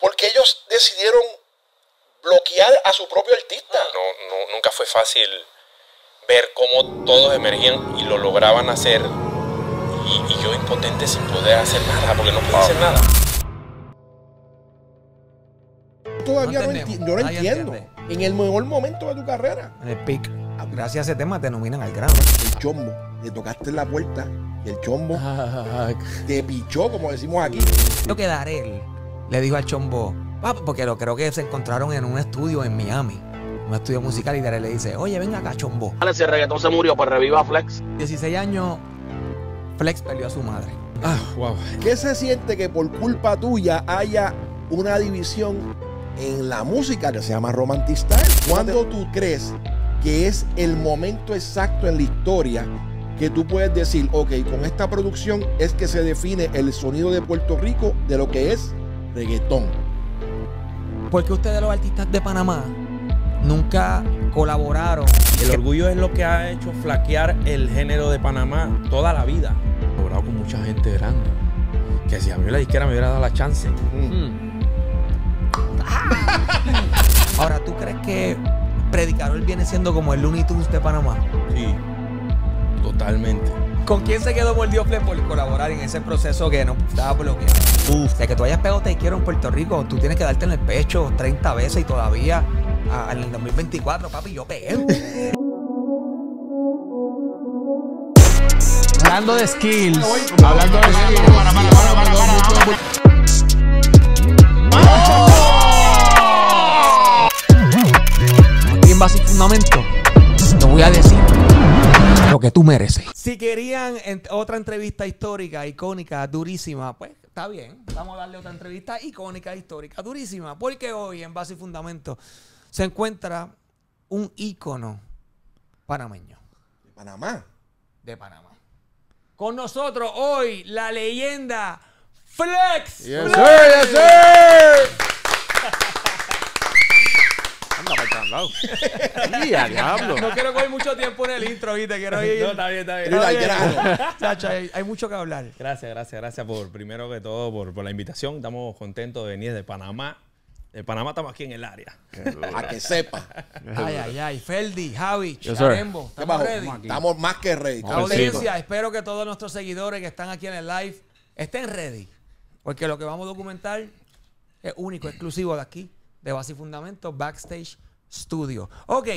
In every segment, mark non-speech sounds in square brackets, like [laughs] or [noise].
porque ellos decidieron bloquear a su propio artista. No, no, nunca fue fácil ver cómo todos emergían y lo lograban hacer y, yo impotente sin poder hacer nada, porque no puedo hacer nada. Todavía no, no lo entiendo. En el mejor momento de tu carrera. En el pic. Gracias a ese tema te nominan al grano. El chombo, le tocaste la puerta y el chombo [laughs] te pichó, como decimos aquí. Yo quedaré le dijo al chombo, papá, porque lo creo que se encontraron en un estudio en Miami. Un estudio musical y Daré le dice, oye, venga acá, chombo. Si el reggaetón se murió, para pues reviva Flex. 16 años, Flex perdió a su madre. Ah, wow. ¿Qué se siente que por culpa tuya haya una división en la música que se llama romantista? ¿Cuándo tú crees que es el momento exacto en la historia que tú puedes decir, ok, con esta producción es que se define el sonido de Puerto Rico de lo que es reggaetón. Porque ustedes los artistas de Panamá nunca colaboraron. El orgullo es lo que ha hecho flaquear el género de Panamá toda la vida. He colaborado con mucha gente grande. Que si a mí la disquera me hubiera dado la chance. [laughs] Ahora, ¿tú crees que Predicador viene siendo como el Looney de Panamá? Sí, totalmente. ¿Con quién se quedó Mordiofle por colaborar en ese proceso que no estaba bloqueado? Uf, o que tú hayas pegado Te quiero en Puerto Rico, tú tienes que darte en el pecho 30 veces y todavía en el 2024, papi, yo pegué. hablando de skills, hablando de skills. Para, fundamento, te voy a decir que tú mereces. Si querían otra entrevista histórica, icónica, durísima, pues está bien. Vamos a darle otra entrevista icónica, histórica, durísima. Porque hoy, en base y fundamento, se encuentra un ícono panameño. ¿De Panamá? De Panamá. Con nosotros hoy, la leyenda Flex. [laughs] No quiero coger mucho tiempo en el intro, ¿viste? Quiero [laughs] ir. No, está bien, está bien. [laughs] hay, mucho que hablar. Gracias, gracias, gracias por, primero que todo, por, la invitación. Estamos contentos de venir de Panamá. De Panamá estamos aquí en el área. A que sepa. ay, ay, ay. Feldi, Javi, Arembo Estamos, ready? estamos más que ready. Audiencia, espero que todos nuestros seguidores que están aquí en el live estén ready. Porque lo que vamos a documentar es único, exclusivo de aquí, de Base y Fundamento, backstage Estudio, Ok.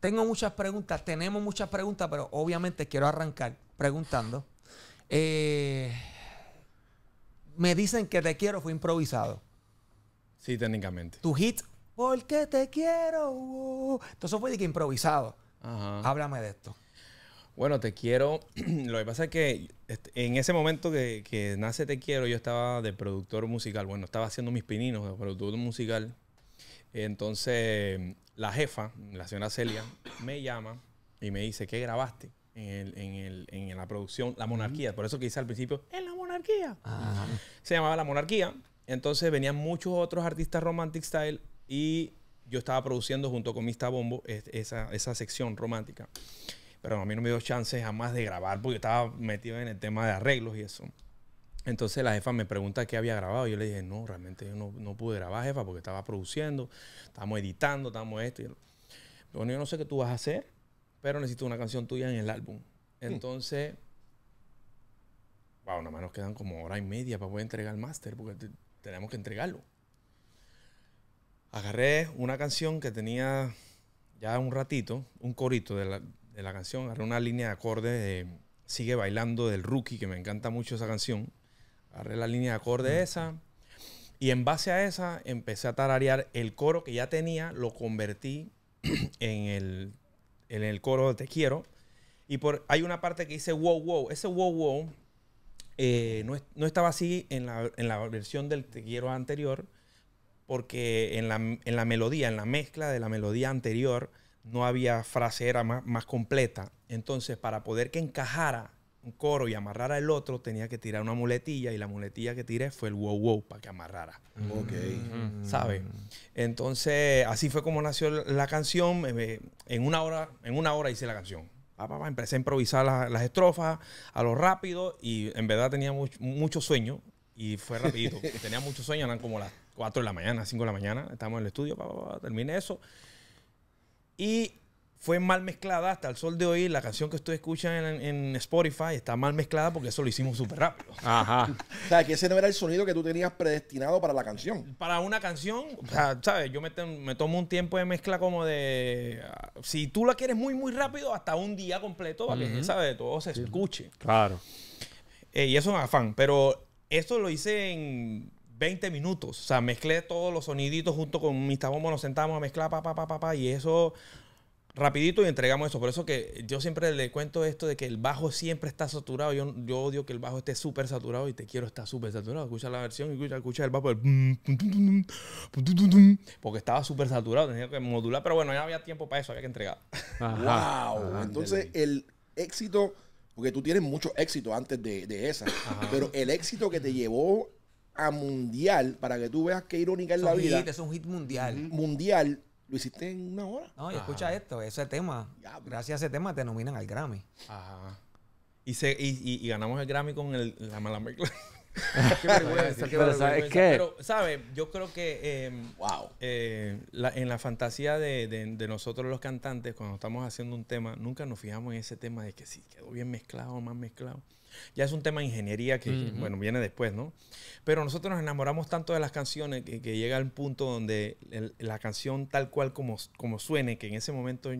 Tengo muchas preguntas, tenemos muchas preguntas, pero obviamente quiero arrancar preguntando. Eh, me dicen que Te Quiero fue improvisado. Sí, técnicamente. Tu hit, qué te quiero. Entonces fue de que improvisado. Háblame de esto. Bueno, Te Quiero. [clears throat] Lo que pasa es que este, en ese momento que, que, nace Te Quiero, yo estaba de productor musical. Bueno, estaba haciendo mis pininos de productor musical. Entonces, la jefa, la señora Celia, me llama y me dice, ¿qué grabaste? En, en, la producción La Monarquía. Por eso que hice al principio, en La Monarquía. Ah. Se llamaba La Monarquía. Entonces venían muchos otros artistas Romantic Style y yo estaba produciendo junto con Mista Bombo esa, esa sección romántica. Pero a mí no me dio chance jamás de grabar porque estaba metido en el tema de arreglos y eso. Entonces la jefa me pregunta qué había grabado. Yo le dije, no, realmente yo no, pude grabar, jefa, porque estaba produciendo, estábamos editando, estábamos esto. Y bueno, yo no sé qué tú vas a hacer, pero necesito una canción tuya en el álbum. Mm. Entonces, va nada más nos quedan como hora y media para poder entregar el máster, porque tenemos que entregarlo. Agarré una canción que tenía ya un ratito, un corito de la, de la canción, agarré una línea de acordes de Sigue bailando del rookie, que me encanta mucho esa canción agarré la línea de acorde esa. Y en base a esa empecé a tararear el coro que ya tenía, lo convertí [clears throat] en el, coro de Te Quiero. Y por, hay una parte que dice wow, wow. Ese wow, wow eh, no, estaba así en la, versión del Te Quiero anterior, porque en la, en la, melodía, en la mezcla de la melodía anterior, no había frase, era más, más completa. Entonces, para poder que encajara un coro y amarrar el otro, tenía que tirar una muletilla y la muletilla que tiré fue el wow wow para que amarrara. Mm. Ok. Mm. ¿Sabes? Entonces, así fue como nació la canción. En una hora, en una hora hice la canción. Empecé a improvisar las, estrofas a lo rápido y en verdad tenía mucho, sueño y fue rapidito. [laughs] tenía mucho sueño, eran como las 4 de la mañana, 5 de la mañana, estábamos en el estudio, para eso. Y fue mal mezclada hasta el sol de hoy. La canción que ustedes escuchan en, Spotify está mal mezclada porque eso lo hicimos súper rápido. Ajá. [laughs] o sea, que ese no era el sonido que tú tenías predestinado para la canción. Para una canción, o sea, ¿sabes? Yo me, tomo un tiempo de mezcla como de. Ah, si tú la quieres muy, muy rápido, hasta un día completo para que, ¿sabes? Todo se escuche. Claro. Eh, y eso es un afán. Pero eso lo hice en 20 minutos. O sea, mezclé todos los soniditos junto con mi tabomos, nos sentamos a mezclar, pa, pa, pa, pa, pa. Y eso rapidito y entregamos eso. Por eso que yo siempre le cuento esto de que el bajo siempre está saturado. Yo, odio que el bajo esté súper saturado y te quiero estar súper saturado. Escucha la versión y escucha, el bajo Porque estaba súper saturado, tenía que modular. Pero bueno, ya había tiempo para eso, había que entregar. ¡Wow! Entonces el éxito... Porque tú tienes mucho éxito antes de, de esa. Pero el éxito que te llevó a mundial, para que tú veas qué irónica es la vida. Es un hit mundial. Mundial lo hiciste en una hora. No, y escucha esto, ese tema, gracias a ese tema te nominan al Grammy. Ajá. Y, se, y, y, ganamos el Grammy con el, la mala mezcla. [laughs] qué vergüenza, qué Pero, ¿sabes? Yo creo que em, eh, en la fantasía de, nosotros los cantantes, cuando estamos haciendo un tema, nunca nos fijamos en ese tema de que si quedó bien mezclado o más mezclado ya es un tema de ingeniería que, bueno, viene después, ¿no? Pero nosotros nos enamoramos tanto de las canciones que, llega al punto donde la canción tal cual como, como suene, que en ese momento,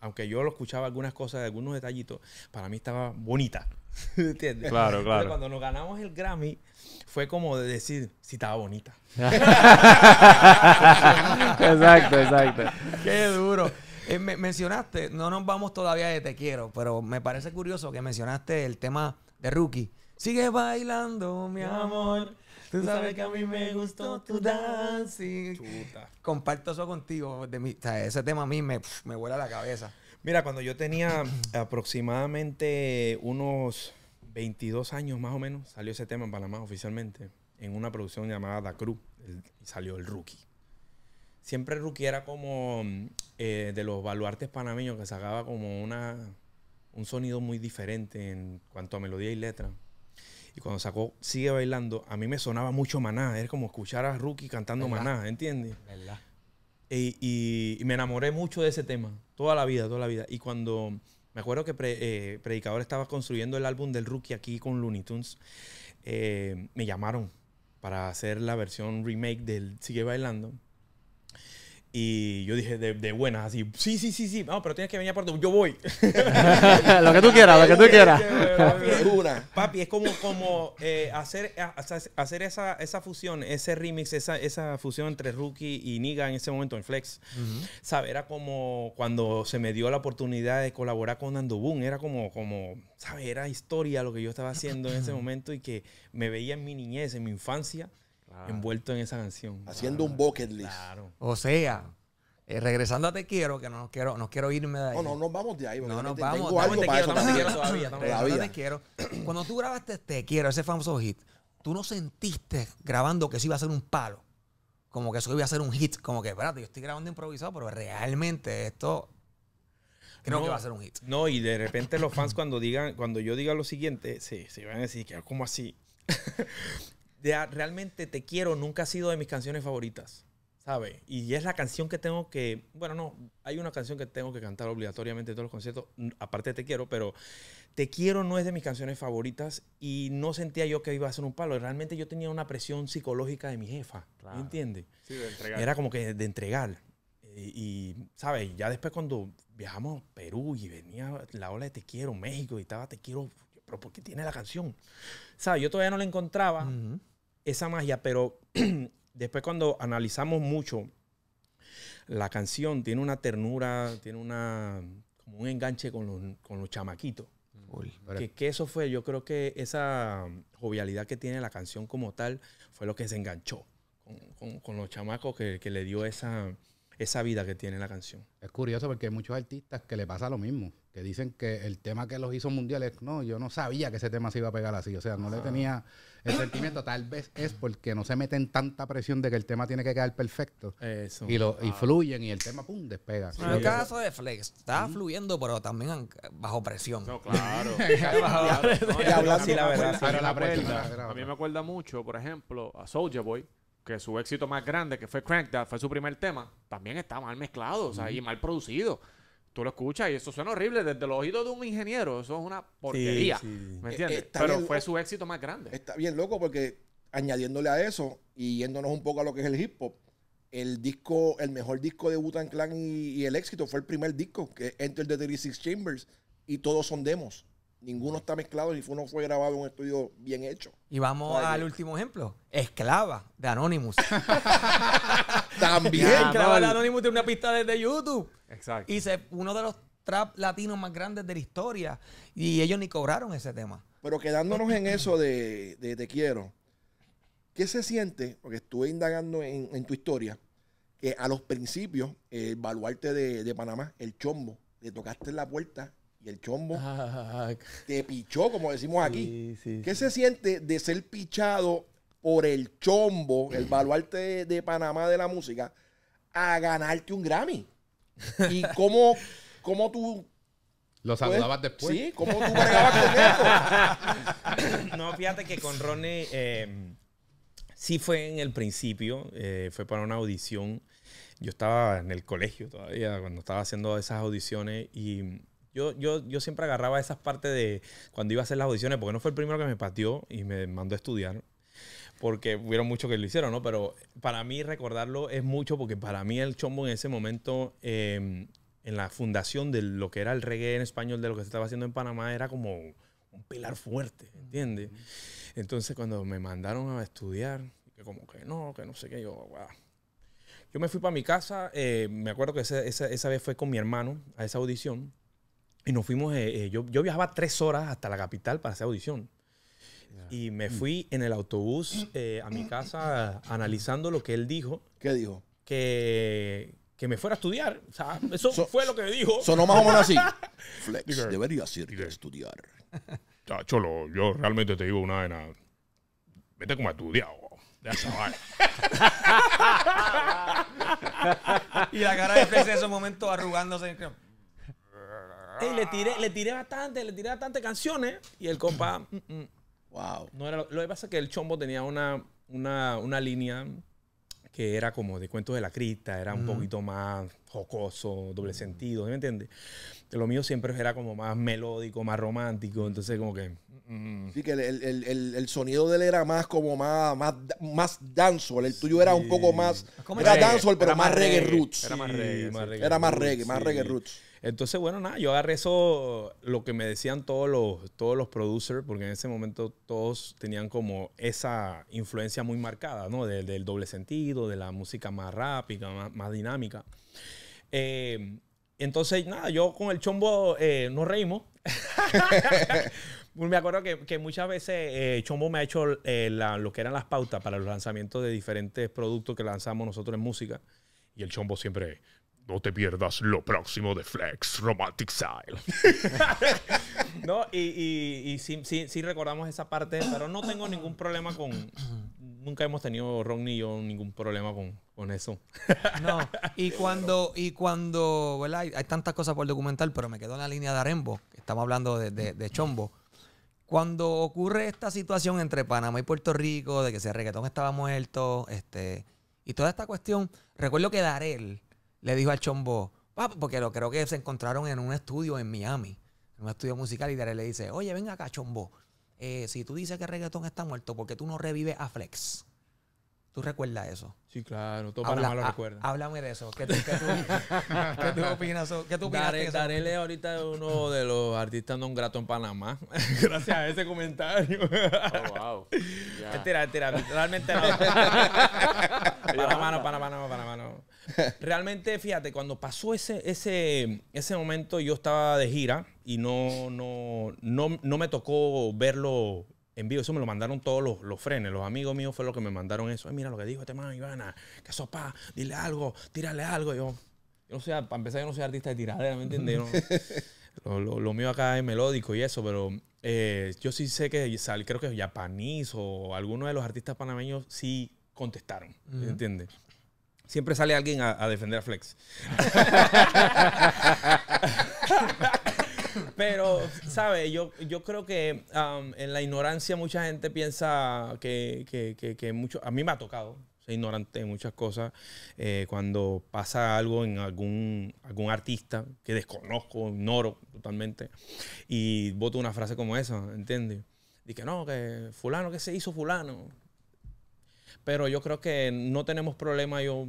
aunque yo lo escuchaba algunas cosas, algunos detallitos, para mí estaba bonita. [laughs] ¿Entiendes? Claro, claro. cuando nos ganamos el Grammy, fue como decir si estaba bonita. [laughs] [laughs] exacto, exacto. Qué duro. Eh, mencionaste, no nos vamos todavía de Te Quiero, pero me parece curioso que mencionaste el tema de Rookie. Sigue bailando, mi amor. Tú sabes que a mí me gustó tu dancing. Chuta. Comparto eso contigo. De ese tema a mí me, me vuela la cabeza. Mira, cuando yo tenía [clears throat] aproximadamente unos 22 años más o menos, salió ese tema en Panamá oficialmente, en una producción llamada Da Cruz, salió el Rookie. Siempre el Rookie era como mm, eh, de los baluartes panameños que sacaba como una un sonido muy diferente en cuanto a melodía y letra. Y cuando sacó Sigue Bailando, a mí me sonaba mucho Maná. Era como escuchar a Rookie cantando Maná, ¿entiendes? ¿verdad? Y, me enamoré mucho de ese tema. Toda la vida, toda la vida. Y cuando... Me acuerdo que eh, Predicador estaba construyendo el álbum del Rookie aquí con Looney Tunes. Eh, me llamaron para hacer la versión remake del Sigue Bailando. Y yo dije, de, buenas, así, sí, sí, sí, sí, vamos, pero tienes que venir a Puerto yo voy. [laughs] lo que tú quieras, lo que tú quieras. [laughs] Papi, es como, como eh, hacer, hacer esa, esa fusión, ese remix, esa, esa fusión entre Rookie y Niga en ese momento en Flex. Uh Era como cuando se me dio la oportunidad de colaborar con Nando Boom, era como, como ¿sabes? Era historia lo que yo estaba haciendo en ese [laughs] momento y que me veía en mi niñez, en mi infancia Ah. envuelto en esa canción. Haciendo ah, un bucket list. O sea, eh, regresando a Te Quiero, que no quiero, no quiero irme de ahí. No, no, no vamos de ahí. No, no vamos. Tengo algo te quiero, todavía. Cuando tú grabaste Te Quiero, ese famoso hit, tú no sentiste grabando que eso iba a ser un palo. Como que eso iba a ser un hit. Como que, espérate, yo estoy grabando improvisado, pero realmente esto creo que va a ser un hit. No, y de repente los fans cuando digan, cuando yo diga lo siguiente, sí, se van a decir que como así de realmente Te Quiero nunca ha sido de mis canciones favoritas, ¿sabes? Y es la canción que tengo que, bueno, no, hay una canción que tengo que cantar obligatoriamente en todos los conciertos, aparte de Te Quiero, pero Te Quiero no es de mis canciones favoritas y no sentía yo que iba a ser un palo. Realmente yo tenía una presión psicológica de mi jefa, ¿me entiendes? Sí, de entregar. Era como que de entregar. Eh, y, ¿sabe? ¿sabes? Ya después cuando viajamos a Perú y venía la ola de Te Quiero, México, y estaba Te Quiero, pero porque tiene la canción. ¿Sabes? Yo todavía no la encontraba esa magia, pero [clears throat] después cuando analizamos mucho, la canción tiene una ternura, tiene una como un enganche con los, chamaquitos. que, eso fue, yo creo que esa um, jovialidad que tiene la canción como tal fue lo que se enganchó con, los chamacos que le dio esa, esa vida que tiene la canción. Es curioso porque hay muchos artistas que le pasa lo mismo, que dicen que el tema que los hizo mundiales, no, yo no sabía que ese tema se iba a pegar así, o sea, no le tenía el sentimiento, tal vez es porque no se meten tanta presión de que el tema tiene que quedar perfecto. Y lo y fluyen y el tema pum despega. En el caso de Flex, estaba fluyendo, pero también bajo presión. claro. la, verdad. a mí me acuerda mucho, por ejemplo, a Soulja Boy que su éxito más grande, que fue Crank That, fue su primer tema, también está mal mezclado, y mal producido. Tú lo escuchas y eso suena horrible desde los oídos de un ingeniero. Eso es una porquería. ¿Me entiendes? Pero fue su éxito más grande. Está bien loco porque añadiéndole a eso y yéndonos un poco a lo que es el hip hop, el disco, el mejor disco de Butan Clan y, el éxito fue el primer disco, que Enter the 36 Chambers, y todos son demos ninguno está mezclado y uno fue grabado en un estudio bien hecho. Y vamos al último ejemplo. Esclava de Anonymous. [laughs] También. Esclava de Anonymous tiene una pista desde YouTube. Exacto. Y uno de los trap latinos más grandes de la historia. Y ellos ni cobraron ese tema. Pero quedándonos en eso de, Te Quiero, ¿qué se siente? Porque estuve indagando en, tu historia, que a los principios, el baluarte de, Panamá, el chombo, le tocaste en la puerta el chombo te ah, pichó, como decimos aquí. ¿Qué se siente de ser pichado por el chombo, el baluarte de, Panamá de la música, a ganarte un Grammy? ¿Y [laughs] cómo, cómo tú... Lo saludabas después. Sí, ¿cómo tú con eso? [laughs] No, fíjate que con Ronnie em, sí fue en el principio, eh, fue para una audición. Yo estaba en el colegio todavía cuando estaba haciendo esas audiciones y yo, yo, yo siempre agarraba esas partes de cuando iba a hacer las audiciones, porque no fue el primero que me pateó y me mandó a estudiar, porque hubieron muchos que lo hicieron, ¿no? Pero para mí recordarlo es mucho, porque para mí el chombo en ese momento, em, en la fundación de lo que era el reggae en español, de lo que se estaba haciendo en Panamá, era como un pilar fuerte, ¿entiendes? Entonces cuando me mandaron a estudiar, que como que no, que no sé qué, yo, guau. Yo me fui para mi casa, eh, me acuerdo que esa, esa, esa vez fue con mi hermano a esa audición. Y nos fuimos, eh, eh, yo, viajaba tres horas hasta la capital para hacer audición. Y me fui en el autobús eh, a mi casa analizando lo que él dijo. ¿Qué dijo? Que, me fuera a estudiar. O sea, eso fue lo que me dijo. Sonó más o menos así. [laughs] Flex, debería deberías estudiar. cholo, yo realmente te digo una nada. Vete como a Ya [laughs] y la cara de Flex en esos momentos arrugándose le tiré, le tiré bastante, le tiré bastante canciones. Y el compa. Mm, mm, mm. wow. No era lo, que pasa es que el chombo tenía una, una, una línea que era como de cuentos de la crista, era un poquito más jocoso, doble sentido, ¿me entiendes? Lo mío siempre era como más melódico, más romántico, entonces como que... Sí, que el, el, el, sonido de él era más como más, más, más dancehall, el tuyo era un poco más... Era dancehall, pero más reggae, roots. Era más reggae. más reggae más reggae roots. Entonces, bueno, nada, yo agarré eso, lo que me decían todos los, todos los producers, porque en ese momento todos tenían como esa influencia muy marcada, ¿no? Del, doble sentido, de la música más rápida, más, dinámica. Eh, entonces, nada, yo con el chombo eh, nos reímos. [laughs] me acuerdo que, muchas veces eh, Chombo me ha hecho eh, lo que eran las pautas para los lanzamientos de diferentes productos que lanzamos nosotros en música. Y el Chombo siempre no te pierdas lo próximo de Flex Romantic Style. [laughs] no, y, sí, recordamos esa parte, pero no tengo ningún problema con. Nunca hemos tenido Ron ni yo ningún problema con, eso. no, y cuando, y cuando, Hay, tantas cosas por documentar, pero me quedo en la línea de Arembo, que estamos hablando de, Chombo. Cuando ocurre esta situación entre Panamá y Puerto Rico, de que ese reggaetón estaba muerto, este, y toda esta cuestión, recuerdo que Darel le dijo al chombo, porque lo creo que se encontraron en un estudio en Miami, en un estudio musical, y Daré le dice, oye, ven acá, chombo, eh, si tú dices que el reggaetón está muerto, ¿por qué tú no revives a Flex? ¿Tú recuerdas eso? Sí, claro, todo Panamá lo recuerda. Háblame de eso. ¿Qué, tú, qué tú, opinas? [laughs] ¿Qué tú opinas Darele es ahorita uno de los artistas no grato en Panamá. [laughs] Gracias a ese comentario. Oh, wow. Yeah. [laughs] Realmente no. Panamá no, Panamá no, Panamá no. [laughs] Realmente, fíjate, cuando pasó ese, ese, ese momento, yo estaba de gira y no, no, no, no me tocó verlo en vivo. Eso me lo mandaron todos los, los frenes. Los amigos míos fue lo que me mandaron eso. mira lo que dijo este man, Ivana. Que sopa, dile algo, tírale algo. Yo, yo no para empezar, yo no soy artista de tiradera, ¿me entiendes? [laughs] lo, lo, mío acá es melódico y eso, pero eh, yo sí sé que creo que Japanís o alguno de los artistas panameños sí contestaron, ¿me entiendes? siempre sale alguien a, defender a Flex. [laughs] Pero, sabe, Yo, yo creo que um, en la ignorancia mucha gente piensa que, mucho... A mí me ha tocado ser ignorante en muchas cosas. Eh, cuando pasa algo en algún, algún artista que desconozco, ignoro totalmente, y voto una frase como esa, ¿entiendes? Dice, no, que fulano, que se hizo fulano? Pero yo creo que no tenemos problema. Yo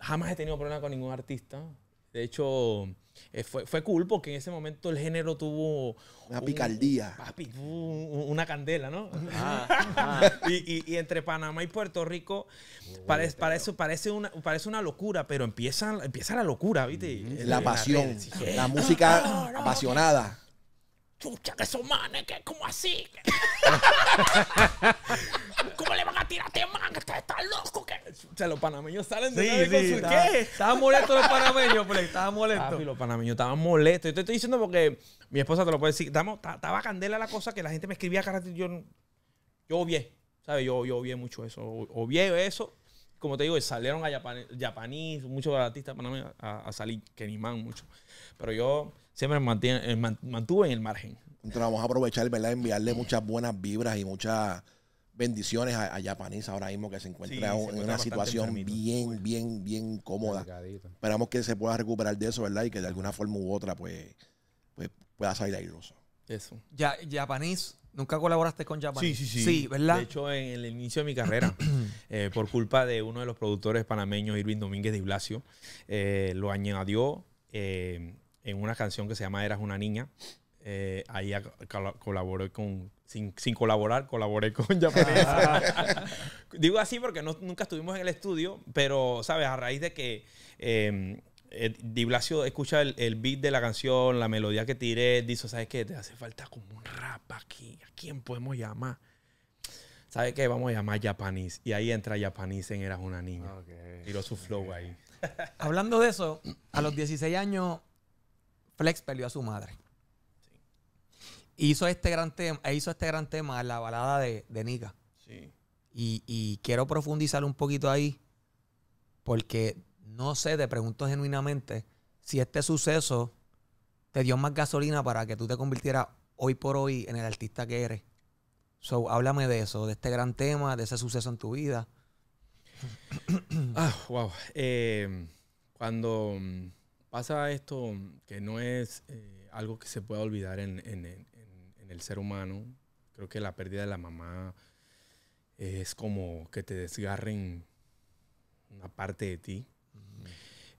jamás he tenido problema con ningún artista. De hecho, eh, fue, fue cool porque en ese momento el género tuvo... Una picardía. una candela, ¿no? Ah, [laughs] ah. Y, entre Panamá y Puerto Rico parece, una, parece una locura, pero empieza, empieza la locura, ¿viste? Mm. La pasión. La música [laughs] apasionada chucha, que son manes, que como así. [laughs] ¿Cómo le van a tirar a este man? Que está loco. Que... O los panameños salen de la con su... ¿Qué? Estaban molestos los panameños, pues. Estaban molestos. los panameños estaban molestos. Yo te estoy diciendo porque mi esposa te lo puede decir. Estaba candela la cosa que la gente me escribía cada Yo, yo obvié, ¿sabes? Yo, yo obvié mucho eso. Obvié eso como te digo, salieron a Japanis, japonés, muchos artistas panameños a, salir, que ni Man, mucho. Pero yo, siempre mantiene, eh, mantuvo en el margen. Entonces vamos a aprovechar, ¿verdad? Enviarle muchas buenas vibras y muchas bendiciones a, a ahora mismo que se encuentra en una situación bien, bien, bien cómoda. Esperamos que se pueda recuperar de eso, ¿verdad? Y que de alguna forma u otra, pues, pues pueda salir airoso. Eso. Ya, ¿Nunca colaboraste con Yapanis. Sí, sí, sí. ¿verdad? De hecho, en el inicio de mi carrera, [clears throat] eh, por culpa de uno de los productores panameños, Irving Domínguez de Iblasio eh, lo añadió eh, en una canción que se llama Eras una niña. Eh, ahí colaboré con, sin, sin, colaborar, colaboré con Yapanis. [laughs] Ah. Digo así porque nunca estuvimos en el estudio, pero, ¿sabes? A raíz de que em, eh, escucha el, beat de la canción, la melodía que tiré, dice, ¿sabes qué? Te hace falta como un rap aquí. ¿A quién podemos llamar? ¿Sabes qué? Vamos a llamar Japanese. Y ahí entra Japanese en Eras una niña. Tiró su flow ahí. Hablando de eso, a los 16 años Flex perdió a su madre. Hizo este gran tema, eh, hizo este gran tema, la balada de, de Sí. Y, quiero profundizar un poquito ahí, porque no sé, te pregunto genuinamente si este suceso te dio más gasolina para que tú te convirtieras hoy por hoy en el artista que eres. So, háblame de eso, de este gran tema, de ese suceso en tu vida. [coughs] Ah, wow. Eh, cuando mm, pasa esto que no es eh, algo que se pueda olvidar en, el ser humano. Creo que la pérdida de la mamá es como que te desgarren una parte de ti.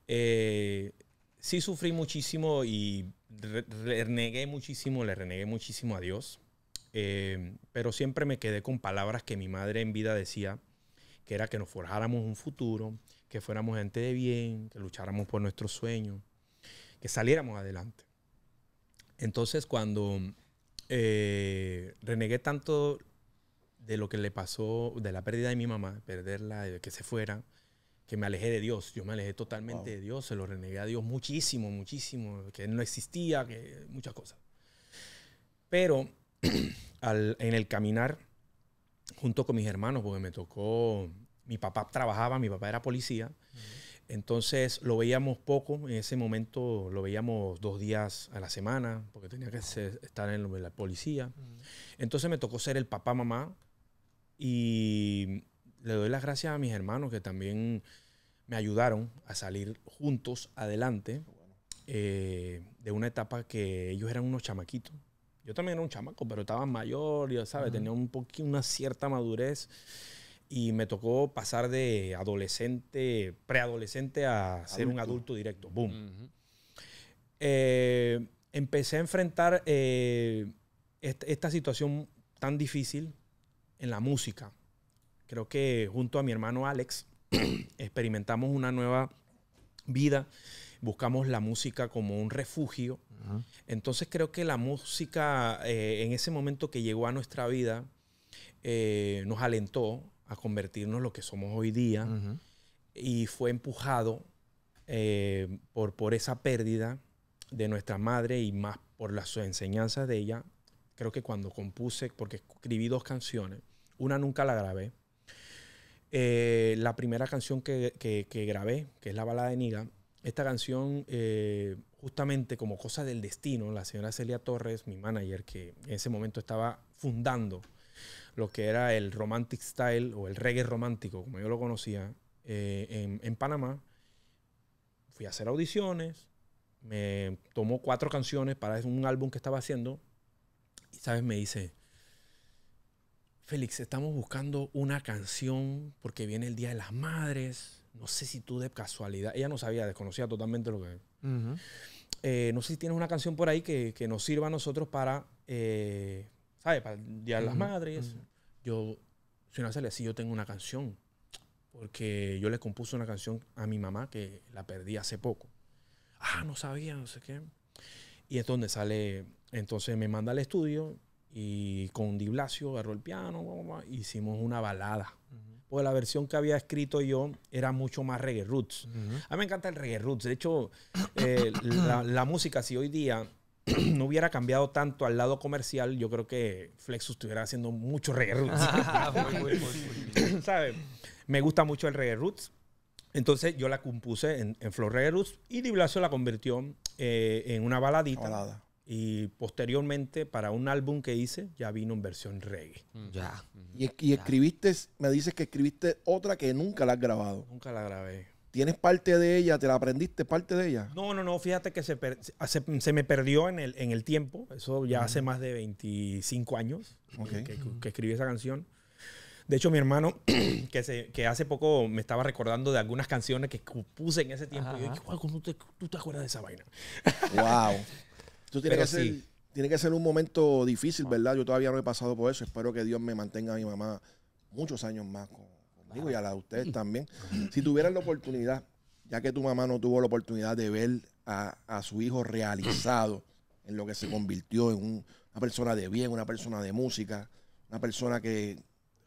Eh, sí sufrí muchísimo y renegué muchísimo, le renegué muchísimo a Dios. Eh, pero siempre me quedé con palabras que mi madre en vida decía, que era que nos forjáramos un futuro, que fuéramos gente de bien, que lucháramos por nuestros sueños, que saliéramos adelante. Entonces cuando eh, renegué tanto de lo que le pasó, de la pérdida de mi mamá, perderla, de que se fuera, que me alejé de Dios. Yo me alejé totalmente de Dios, se lo renegué a Dios muchísimo, muchísimo, que no existía, que muchas cosas. Pero [clears throat] en el caminar, junto con mis hermanos, porque me tocó mi papá trabajaba, mi papá era policía. Entonces lo veíamos poco, en ese momento lo veíamos dos días a la semana, porque tenía que estar en la policía. Entonces me tocó ser el papá mamá y le doy las gracias a mis hermanos que también me ayudaron a salir juntos adelante eh, de una etapa que ellos eran unos chamaquitos. Yo también era un chamaco, pero estaba mayor, ya sabes, tenía un una cierta madurez y me tocó pasar de adolescente, preadolescente a ser un adulto directo. Boom. Eh, empecé a enfrentar eh, esta, situación tan difícil en la música. Creo que junto a mi hermano Alex [clears throat] experimentamos una nueva vida. Buscamos la música como un refugio. Entonces creo que la música eh, en ese momento que llegó a nuestra vida nos alentó a convertirnos lo que somos hoy día. Y fue empujado eh, por, por esa pérdida de nuestra madre y más por las enseñanzas de ella. Creo que cuando compuse, porque escribí dos canciones, una nunca la grabé. Eh, la primera canción que, grabé, que es la balada de Niga, esta canción, eh, justamente como cosa del destino, la señora Celia Torres, mi manager, que en ese momento estaba fundando lo que era el romantic style o el reggae romántico, como yo lo conocía, eh, en, Panamá. Fui a hacer audiciones, me tomó cuatro canciones para un álbum que estaba haciendo y, ¿sabes? Me dice, Félix, estamos buscando una canción porque viene el Día de las Madres. No sé si tú de casualidad, ella no sabía, desconocía totalmente lo que... Eh, no sé si tienes una canción por ahí que, nos sirva a nosotros para eh, ¿sabes? Para el Día de las Madres. Yo si una así yo tengo una canción. Porque yo le compuse una canción a mi mamá que la perdí hace poco. Ah, no sabía, no sé qué. Y es donde sale. Entonces me manda al estudio y con Di agarró el piano, hicimos una balada. Porque la versión que había escrito yo era mucho más reggae roots. A mí me encanta el reggae roots. De hecho, eh, la, la música, si hoy día [clears throat] no hubiera cambiado tanto al lado comercial, yo creo que Flexus estuviera haciendo mucho reggae roots. Ah, [laughs] ah, [clears throat] me gusta mucho el reggae roots. Entonces yo la compuse en, en Flor Reggae Roots y Di la convirtió eh, en una baladita. Y posteriormente, para un álbum que hice, ya vino en versión reggae. Mm. Ya. Y, y escribiste, me dices que escribiste otra que nunca la has grabado. Nunca la grabé. ¿Tienes parte de ella? ¿Te la aprendiste parte de ella? No, no, no. Fíjate que se, me perdió en el, en el tiempo. Eso ya hace más de 25 años eh, que, escribí esa canción. De hecho, mi hermano, [clears throat] que, se, que hace poco me estaba recordando de algunas canciones que puse en ese tiempo. Y yo dije, ¿Tú te, ¿tú te, acuerdas de esa vaina? ¡Wow! [laughs] Tú que, tiene que ser un momento difícil, ¿verdad? Yo todavía no he pasado por eso. Espero que Dios me mantenga a mi mamá muchos años más digo, y a la, ustedes también, si tuvieran la oportunidad, ya que tu mamá no tuvo la oportunidad de ver a, su hijo realizado en lo que se convirtió en una persona de bien, una persona de música, una persona que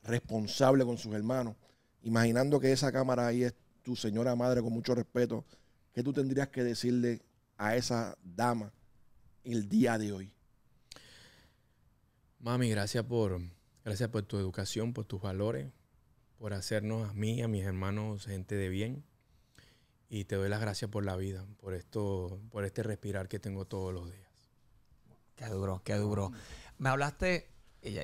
responsable con sus hermanos, imaginando que esa cámara ahí es tu señora madre con mucho respeto, ¿qué tú tendrías que decirle a esa dama el día de hoy? Mami, gracias por, gracias por tu educación, por tus valores, por hacernos a mí, a mis hermanos, gente de bien. Y te doy las gracias por la vida, por esto, por este respirar que tengo todos los días. Qué duro, qué duro. Me hablaste,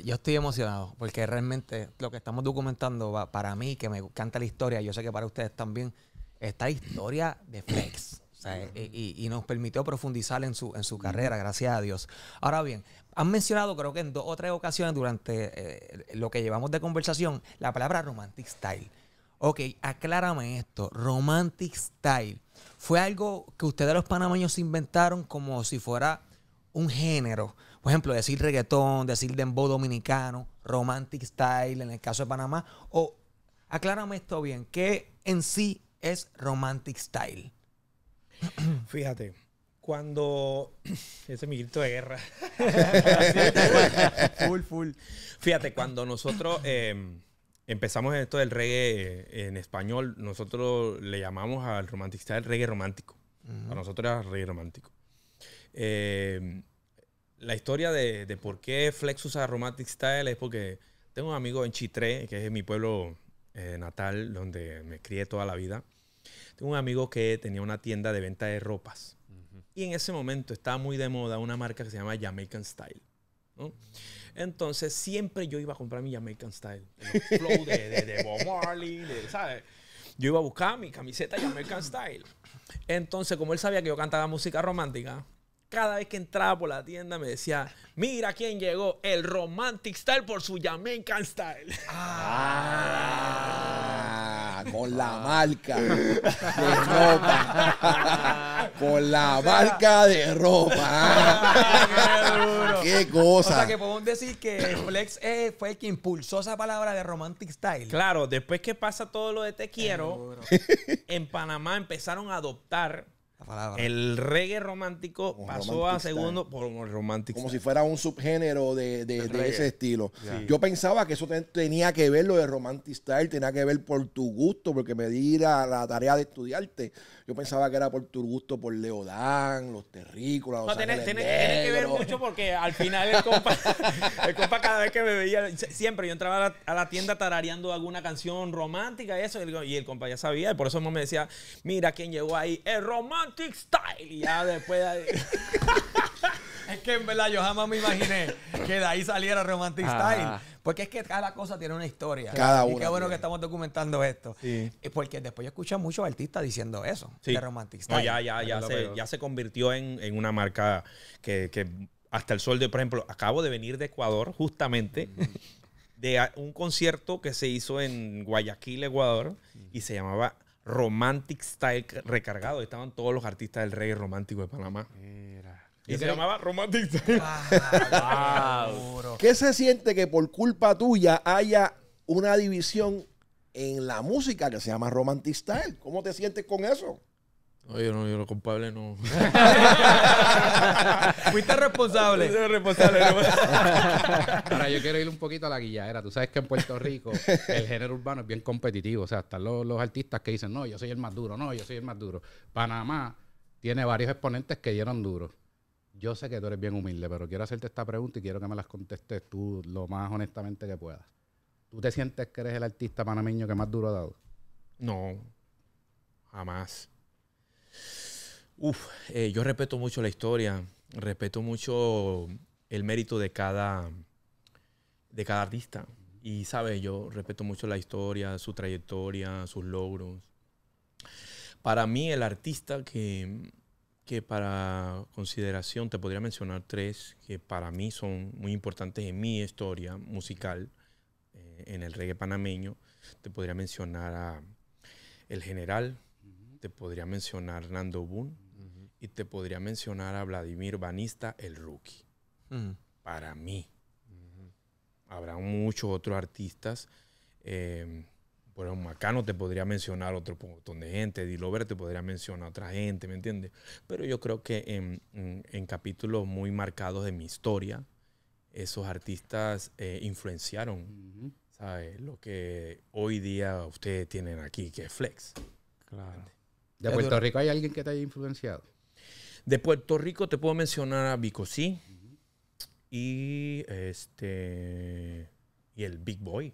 yo estoy emocionado, porque realmente lo que estamos documentando va, para mí, que me encanta la historia, yo sé que para ustedes también, esta historia de Flex. y, y, nos permitió profundizar en su, en su carrera, gracias a Dios. Ahora bien, han mencionado, creo que en dos o tres ocasiones durante eh, lo que llevamos de conversación, la palabra romantic style. Ok, aclárame esto. Romantic style. ¿Fue algo que ustedes los panameños inventaron como si fuera un género? Por ejemplo, decir reggaetón, decir dembow dominicano, romantic style en el caso de Panamá. O aclárame esto bien. ¿Qué en sí es romantic style? Fíjate, cuando. [clears throat] Ese es mi grito de guerra. [laughs] [laughs] full, full. Fíjate, cuando nosotros em, empezamos esto del reggae eh, en español, nosotros le llamamos al romantic el reggae romántico. Para nosotros era reggae romántico. Em, la historia de, por qué Flex usa Romantic Style es porque tengo un amigo en Chitré, que es mi pueblo eh, natal, donde me crié toda la vida. Tengo un amigo que tenía una tienda de venta de ropas. Y en ese momento estaba muy de moda una marca que se llama Jamaican Style. Entonces siempre yo iba a comprar mi Jamaican Style. El flow de, de, Bob Marley, ¿sabes? Yo iba a buscar mi camiseta Jamaican Style. Entonces, como él sabía que yo cantaba música romántica, cada vez que entraba por la tienda me decía, mira quién llegó, el Romantic Style por su Jamaican Style. Ah con la marca de ropa. [laughs] con la marca de ropa. Qué cosa. O sea, que podemos decir que Flex eh, fue el que impulsó esa palabra de romantic style. Claro, después que pasa todo lo de te quiero, en Panamá empezaron a adoptar el reggae romántico pasó a ¿eh? segundo por romántico. Como si fuera un subgénero de, ese estilo. Yo pensaba que eso tenía que ver lo de Romantic Style, tenía que ver por tu gusto, porque me di la tarea de estudiarte. Yo pensaba que era por tu gusto por Leodán, los terrícolas, no, tiene, tiene, que ver mucho porque al final el compa, [laughs] el compa cada vez que me veía, siempre yo entraba a la, tienda tarareando alguna canción romántica y eso, y el compa ya sabía, y por eso me decía, mira quién llegó ahí, el Romantic Style, y ya después... [laughs] es que en verdad yo jamás me imaginé que de ahí saliera Romantic Style. Porque es que cada cosa tiene una historia. Cada y qué bueno que estamos documentando esto. Sí. Eh, porque después yo a muchos artistas diciendo eso, de Romantic Style. ya, ya, se, convirtió en, una marca que, hasta el sol de, por ejemplo, acabo de venir de Ecuador justamente. de un concierto que se hizo en Guayaquil, Ecuador, y se llamaba Romantic Style recargado. Estaban todos los artistas del rey romántico de Panamá. Mm, y, se llamaba Romantic Style [laughs] wow. ¿Qué se siente que por culpa tuya haya una división en la música que se llama Romantic Style? ¿Cómo te sientes con eso? yo no, yo no, culpable no. [laughs] Fuiste responsable. Fuiste responsable. [laughs] Ahora, yo quiero ir un poquito a la guilladera. Tú sabes que en Puerto Rico el género urbano es bien competitivo. O sea, están los, los artistas que dicen, no, yo soy el más duro, no, yo soy el más duro. Panamá tiene varios exponentes que dieron duro. Yo sé que tú eres bien humilde, pero quiero hacerte esta pregunta y quiero que me las contestes tú lo más honestamente que puedas. ¿Tú te sientes que eres el artista panameño que más duro ha dado? No, jamás. Uf, eh, yo respeto mucho la historia, respeto mucho el mérito de cada, de cada artista. Y sabes, yo respeto mucho la historia, su trayectoria, sus logros. Para mí, el artista que para consideración te podría mencionar tres que para mí son muy importantes en mi historia musical eh, en el reggae panameño. Te podría mencionar a El General, te podría mencionar Nando Boone y te podría mencionar a Vladimir Banista, el rookie. Mm. Para mí. Habrá muchos otros artistas. Eh, por Macano te podría mencionar otro montón de gente, Dilover te podría mencionar otra gente, ¿me entiendes? Pero yo creo que en, en, capítulos muy marcados de mi historia, esos artistas eh, influenciaron, ¿sabes? Lo que hoy día ustedes tienen aquí, que es Flex. ¿De Puerto Rico hay alguien que te haya influenciado? De Puerto Rico te puedo mencionar a Vico y este y el Big Boy.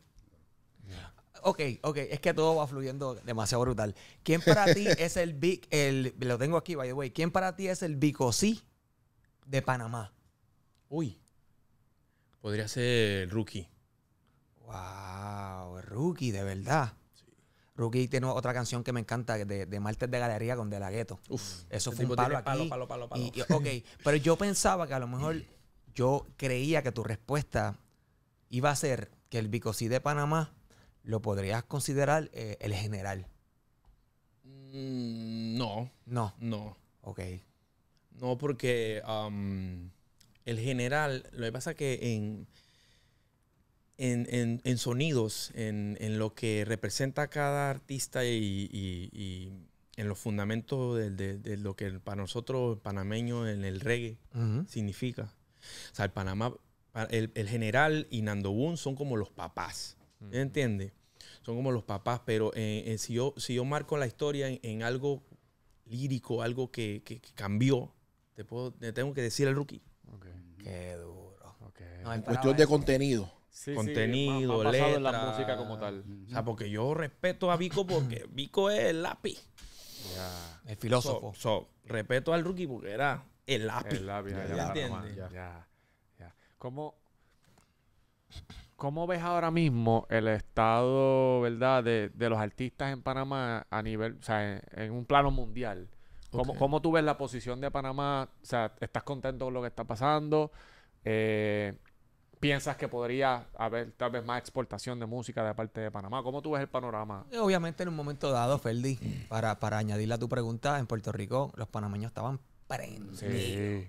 Ok, ok, es que todo va fluyendo demasiado brutal. ¿Quién para ti [laughs] es el big, el, lo tengo aquí, by the way, ¿quién para ti es el Bicosí de Panamá? Uy, podría ser rookie. Wow, rookie, de verdad. Rookie tiene otra canción que me encanta de, de Martes de Galería con De La Gueto. Uf, Eso fue un palo aquí. Palo, palo, palo, palo. ok, pero yo pensaba que a lo mejor yo creía que tu respuesta iba a ser que el Bicosí de Panamá lo podrías considerar eh, el general. Mm, no. No. No. Ok. No, porque um, el general, lo que pasa es que en, en, sonidos, en, lo que representa cada artista y, en los fundamentos de, lo que para nosotros, panameños, en el reggae, significa. O sea, el Panamá, el, el general y Nando bun son como los papás ¿Entiendes? Son como los papás, pero eh, eh, si, yo, si yo marco la historia en, algo lírico, algo que, cambió, te, tengo que decir al rookie. Qué duro. cuestión de contenido. contenido, sí, la música como tal. O sea, porque yo respeto a Vico porque [clears throat] Vico es el lápiz. El filósofo. So, respeto al rookie porque era el lápiz. El lápiz, ya, ya, ¿Cómo ves ahora mismo el estado, verdad, de, de los artistas en Panamá a nivel, o sea, en, un plano mundial? ¿Cómo, tú ves la posición de Panamá? O sea, ¿estás contento con lo que está pasando? Eh, ¿Piensas que podría haber tal vez más exportación de música de parte de Panamá? ¿Cómo tú ves el panorama? Obviamente en un momento dado, Ferdi, para, para añadirle a tu pregunta, en Puerto Rico los panameños estaban Sí.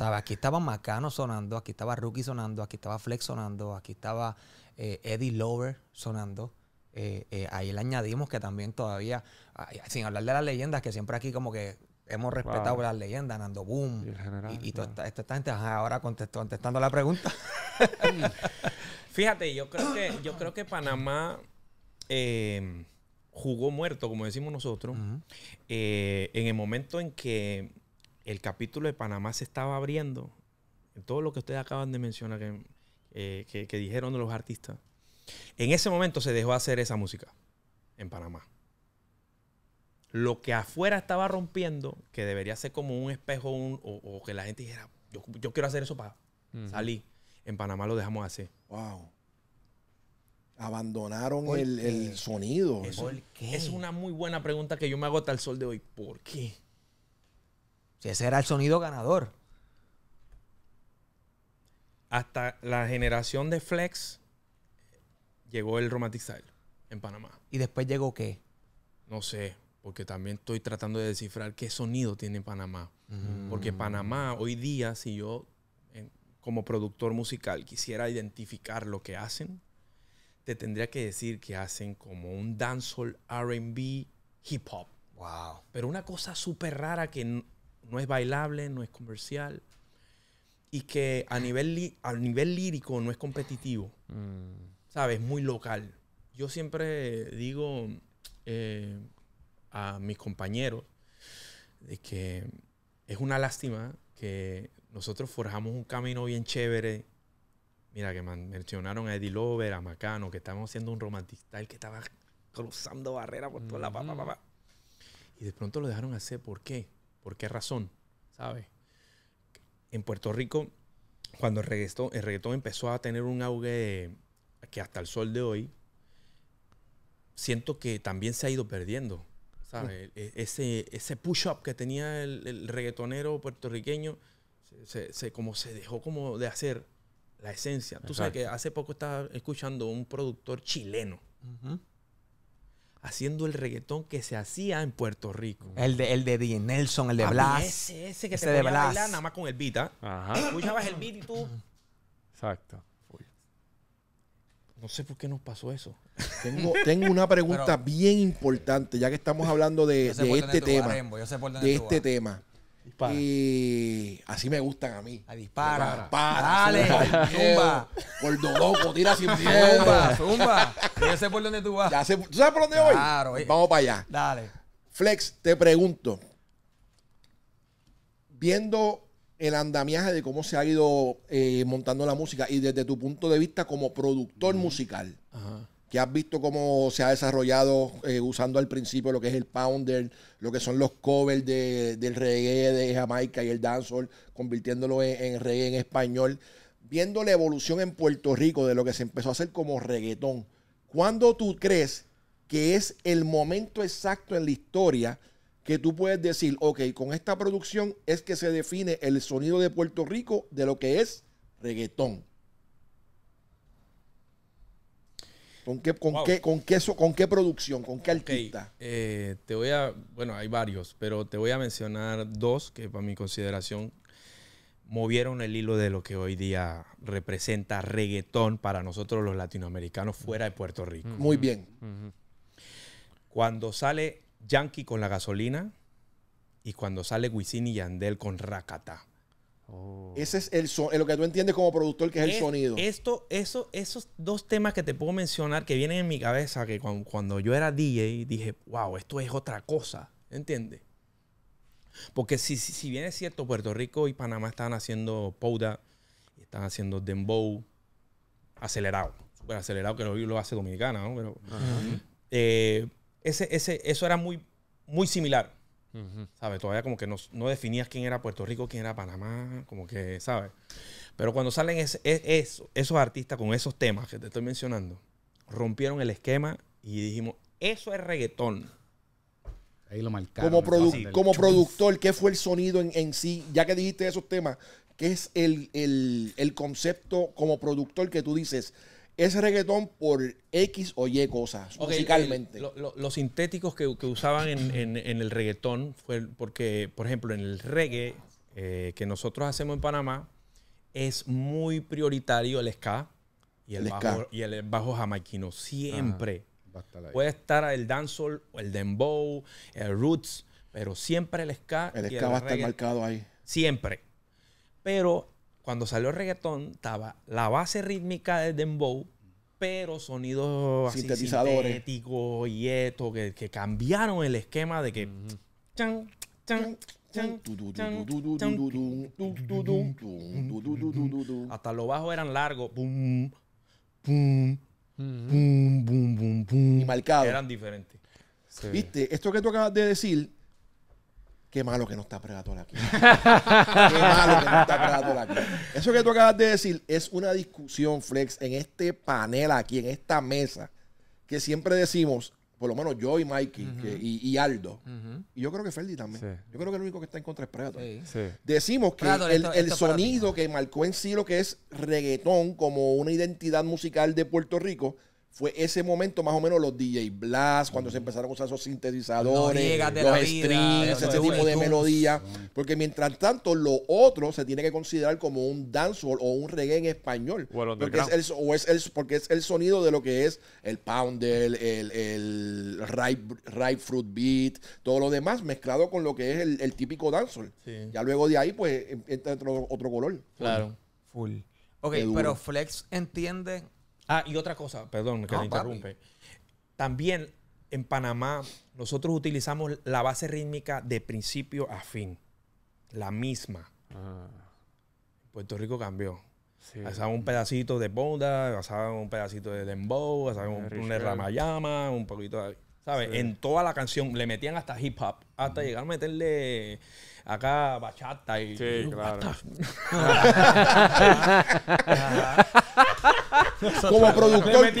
Aquí estaba Macano sonando, aquí estaba Rookie sonando, aquí estaba Flex sonando, aquí estaba eh, Eddie Lover sonando. Eh, eh, ahí le añadimos que también todavía, sin hablar de las leyendas, que siempre aquí como que hemos respetado las leyendas, Nando Boom. Y, toda esta, gente, ahora contestando la pregunta. [laughs] Fíjate, yo creo que, yo creo que Panamá em, jugó muerto, como decimos nosotros, en el momento en que el capítulo de Panamá se estaba abriendo. Todo lo que ustedes acaban de mencionar, eh, que, que, dijeron de los artistas. En ese momento se dejó hacer esa música en Panamá. Lo que afuera estaba rompiendo, que debería ser como un espejo o, que la gente dijera, yo, quiero hacer eso para salir. En Panamá lo dejamos hacer. ¡Wow! Abandonaron el, sonido. Es una muy buena pregunta que yo me hago hasta el sol de hoy. ¿Por qué? ese era el sonido ganador. Hasta la generación de Flex llegó el Romantic Style en Panamá. ¿Y después llegó qué? No sé, porque también estoy tratando de descifrar qué sonido tiene Panamá. Mm. Porque Panamá hoy día, si yo como productor musical quisiera identificar lo que hacen, te tendría que decir que hacen como un dancehall R&B hip hop. Wow. Pero una cosa súper rara que no es bailable, no es comercial y que a nivel, a nivel lírico no es competitivo. Mm. ¿Sabes? Muy local. Yo siempre digo eh, a mis compañeros que es una lástima que nosotros forjamos un camino bien chévere. Mira, que mencionaron a Eddie Lover, a Macano, que estábamos haciendo un romantista, que estaba cruzando barreras por toda la papá. Mm. Y de pronto lo dejaron hacer. ¿Por qué? ¿Por qué razón? ¿Sabes? En Puerto Rico, cuando el reggaetón, el empezó a tener un auge que hasta el sol de hoy, siento que también se ha ido perdiendo. ¿sabes? Mm. E-, ese, ese push-up que tenía el, reggaetonero puertorriqueño, se, se, como se dejó como de hacer la esencia. Tú sabes que hace poco estaba escuchando un productor chileno haciendo el reggaetón que se hacía en Puerto Rico. El de, el de DJ Nelson, el de ah, Blas. Ese, ese que se te nada más con el beat, ¿eh? Ajá. Escuchabas el beat y tú... Exacto. No sé por qué nos pasó eso. Tengo, tengo una pregunta bien importante, ya que estamos hablando de, de este tema. de este tema. Y así me gustan a mí. A ah, dispara. Dispara. Dale. Zumba. Por tira sin miedo. Zumba, zumba. Ya sé por dónde tú vas. Ya sé, ¿Tú sabes por dónde voy? Claro. Vamos para allá. Dale. Flex, te pregunto. Viendo el andamiaje de cómo se ha ido eh, montando la música y desde tu punto de vista como productor musical. Ajá que has visto cómo se ha desarrollado eh, usando al principio lo que es el pounder, lo que son los covers del reggae de Jamaica y el dancehall, convirtiéndolo en, en, reggae en español, viendo la evolución en Puerto Rico de lo que se empezó a hacer como reggaetón. ¿Cuándo tú crees que es el momento exacto en la historia que tú puedes decir, ok, con esta producción es que se define el sonido de Puerto Rico de lo que es reggaetón? ¿Con qué, con, qué, con, producción? ¿Con qué artista? Eh, te voy a, bueno, hay varios, pero te voy a mencionar dos que para mi consideración movieron el hilo de lo que hoy día representa reggaetón para nosotros los latinoamericanos fuera de Puerto Rico. Muy bien. Cuando sale Yankee con la gasolina y cuando sale Wisin y Yandel con Rakata. Oh. Ese es el lo que tú entiendes como productor, que es, el sonido. Esto, esos dos temas que te puedo mencionar que vienen en mi cabeza, que cuando, yo era DJ dije, wow, esto es otra cosa, ¿entiendes? Porque si, si, bien es cierto, Puerto Rico y Panamá están haciendo Pouda, están haciendo Dembow acelerado, súper acelerado, que lo, lo hace Dominicana, ¿no? Pero, eh, eso era muy, muy similar. Todavía como que no, definías quién era Puerto Rico, quién era Panamá, como que, ¿sabes? Pero cuando salen es, esos artistas con esos temas que te estoy mencionando, rompieron el esquema y dijimos, eso es reggaetón. Ahí lo Como, productor, ¿qué fue el sonido en, sí? Ya que dijiste esos temas, ¿qué es el, el, el concepto como productor que tú dices? es reggaetón por X o Y cosas, musicalmente. los sintéticos que, usaban en, el reggaetón fue porque, por ejemplo, en el reggae eh, que nosotros hacemos en Panamá, es muy prioritario el ska y el, bajo, Y el bajo jamaiquino, siempre. Ah, Puede estar el dancehall, el dembow, el roots, pero siempre el ska. El ska va a estar marcado ahí. Siempre. Pero cuando salió el reggaetón, estaba la base rítmica del dembow pero sonidos sintetizadores sintéticos y esto que, cambiaron el esquema de que hasta los bajos eran largos y marcados eran diferentes viste esto que tú acabas de decir Qué malo que no está Predator aquí. [laughs] Qué malo que no está Predator aquí. Eso que tú acabas de decir es una discusión, Flex, en este panel aquí, en esta mesa, que siempre decimos, por lo menos yo y Mikey y, Aldo, y yo creo que Ferdi también. Yo creo que el único que está en contra es Predator. Decimos que el, sonido que marcó en sí lo que es reggaetón como una identidad musical de Puerto Rico fue ese momento más o menos los DJ Blast, cuando se empezaron a usar esos sintetizadores, los strings, ese tipo de, melodía. Porque mientras tanto, lo otro se tiene que considerar como un dancehall o un reggae en español. porque, es el, porque es el sonido de lo que es el pounder, el, el, ripe, fruit beat, todo lo demás mezclado con lo que es el, típico dancehall. Ya luego de ahí, pues, entra otro, color. Claro. Full. Full. Ok, pero Flex entiende Ah, y otra cosa, perdón, que me interrumpe. También en Panamá nosotros utilizamos la base rítmica de principio a fin, la misma. Ah. Puerto Rico cambió. Sí. un pedacito de bonda, pasaban un pedacito de dembow, pasaban un, un ramayama, un poquito de... ¿Sabes? En toda la canción le metían hasta hip hop, hasta llegar a meterle acá bachata y. Sí, claro. [laughs] [laughs] como productor.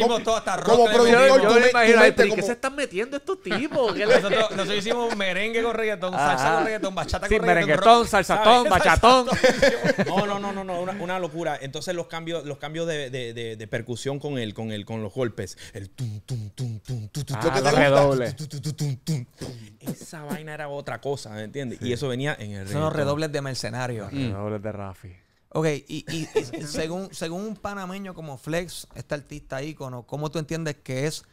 como, productor, yo, me imagino, ¿qué se están metiendo estos tipos? [laughs] nosotros, hicimos merengue con reggaetón, salsa con reggaetón, bachata con reggaetón. salsa, salsatón, bachatón. No, no, no, no, no una, locura. Entonces los cambios, los cambios de, percusión con el, con el, con los golpes. El tum, tum, tum, tum, tum, ah, Esa vaina era otra cosa, ¿me entiendes? Y eso venía en el Son los redobles de mercenarios. Redobles de Rafi. Ok, y, [laughs] según, según un panameño como Flex, este artista ícono, ¿cómo tú entiendes que es,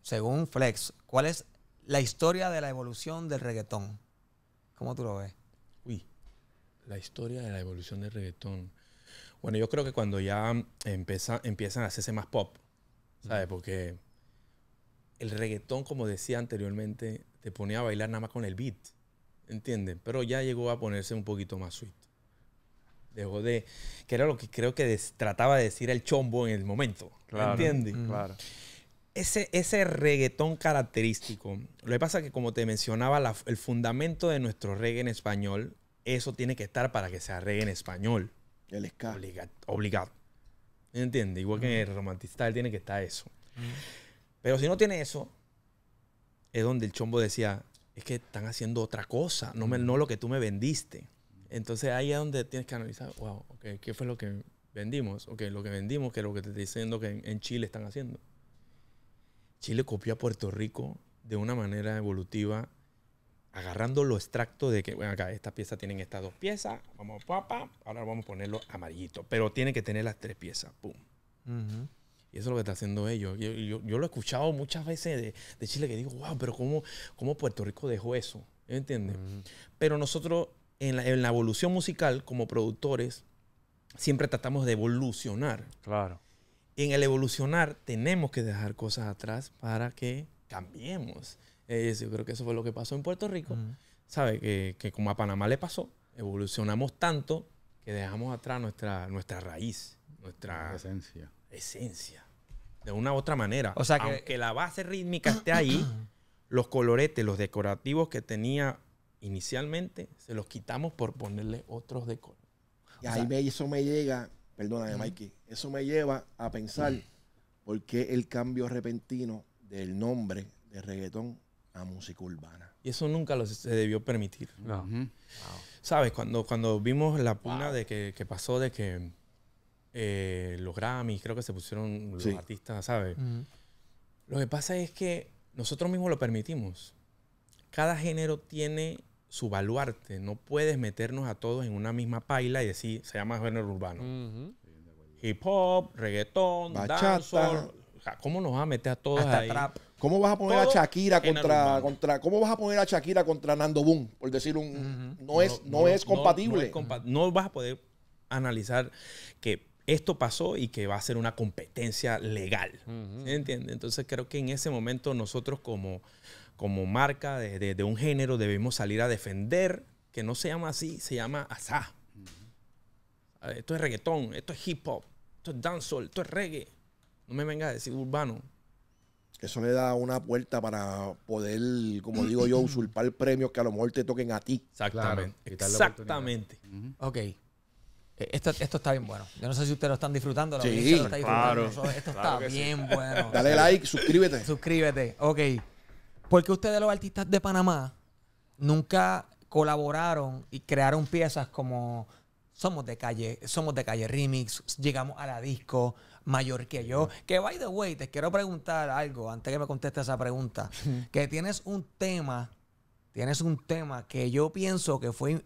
según Flex, cuál es la historia de la evolución del reggaetón? ¿Cómo tú lo ves? Uy, la historia de la evolución del reggaetón. Bueno, yo creo que cuando ya empieza, empiezan a hacerse más pop, ¿sabes? Porque el reggaetón, como decía anteriormente, te ponía a bailar nada más con el beat, ¿entiendes? Pero ya llegó a ponerse un poquito más sweet dejó de, que era lo que creo que trataba de decir el chombo en el momento. ¿Entiendes? Mm. Claro. Ese, ese reggaetón característico, lo que pasa es que como te mencionaba, el fundamento de nuestro reggae en español, eso tiene que estar para que sea reggae en español. El está Obligado. obligado. ¿Entiendes? Igual que en mm. el romantista él tiene que estar eso. Mm. Pero si no tiene eso, es donde el chombo decía, es que están haciendo otra cosa, no, me, no lo que tú me vendiste. Entonces ahí es donde tienes que analizar, wow, ¿qué fue lo que vendimos? Ok, lo que vendimos, que es lo que te estoy diciendo que en, Chile están haciendo. Chile copió a Puerto Rico de una manera evolutiva, agarrando lo extracto de que, bueno, acá estas piezas tienen estas dos piezas, vamos, papá, ahora vamos a ponerlo amarillito, pero tiene que tener las tres piezas, pum. Y eso es lo que está haciendo ellos. Yo, lo he escuchado muchas veces de, Chile que digo, wow, pero ¿cómo, Puerto Rico dejó eso? ¿Entiendes? Pero nosotros en la, evolución musical, como productores, siempre tratamos de evolucionar. Claro. Y en el evolucionar tenemos que dejar cosas atrás para que cambiemos. yo creo que eso fue lo que pasó en Puerto Rico. Mm. ¿Sabe? Que, que, como a Panamá le pasó, evolucionamos tanto que dejamos atrás nuestra, nuestra raíz, nuestra esencia. esencia. De una u otra manera. O sea que, Aunque la base rítmica esté ahí, [clears throat] los coloretes, los decorativos que tenía inicialmente, se los quitamos por ponerle otros de Y ahí eso me llega, perdóname, Mikey, eso me lleva a pensar por qué el cambio repentino del nombre de reggaetón a música urbana. Y eso nunca lo, se debió permitir. ¿Sabes? Cuando, cuando vimos la puna de que, pasó de que eh, los Grammys, creo que se pusieron los artistas, ¿sabes? Lo que pasa es que nosotros mismos lo permitimos. Cada género tiene baluarte No puedes meternos a todos en una misma paila y decir, se llama género urbano. Hip hop, reggaetón, danza. ¿Cómo nos vas a meter a todos ahí? ¿Cómo vas a poner a Shakira contra, contra cómo vas a poner a Shakira contra Nando Boom? Por decir un no, es no, es compatible. no vas a poder analizar que esto pasó y que va a ser una competencia legal. Uh Entonces creo que en ese momento nosotros como como marca de, un género debemos salir a defender que no se llama así, se llama asá. Esto es reggaetón, esto es hip hop, esto es dancehall, esto es reggae. No me vengas a decir urbano. Eso le da una puerta para poder, como [clears throat] digo yo, usurpar premios que a lo mejor te toquen a ti. Exactamente. Exactamente. Ok. Eh, esto, está bien bueno. Yo no sé si ustedes lo están disfrutando. La sí, Claro. Esto está bien bueno. Dale like, suscríbete. Suscríbete. Ok. Porque ustedes los artistas de Panamá nunca colaboraron y crearon piezas como somos de calle, somos de calle remix, llegamos a la disco, mayor que yo. Que by the way, te quiero preguntar algo antes que me conteste esa pregunta. [laughs] que tienes un tema, tienes un tema que yo pienso que fue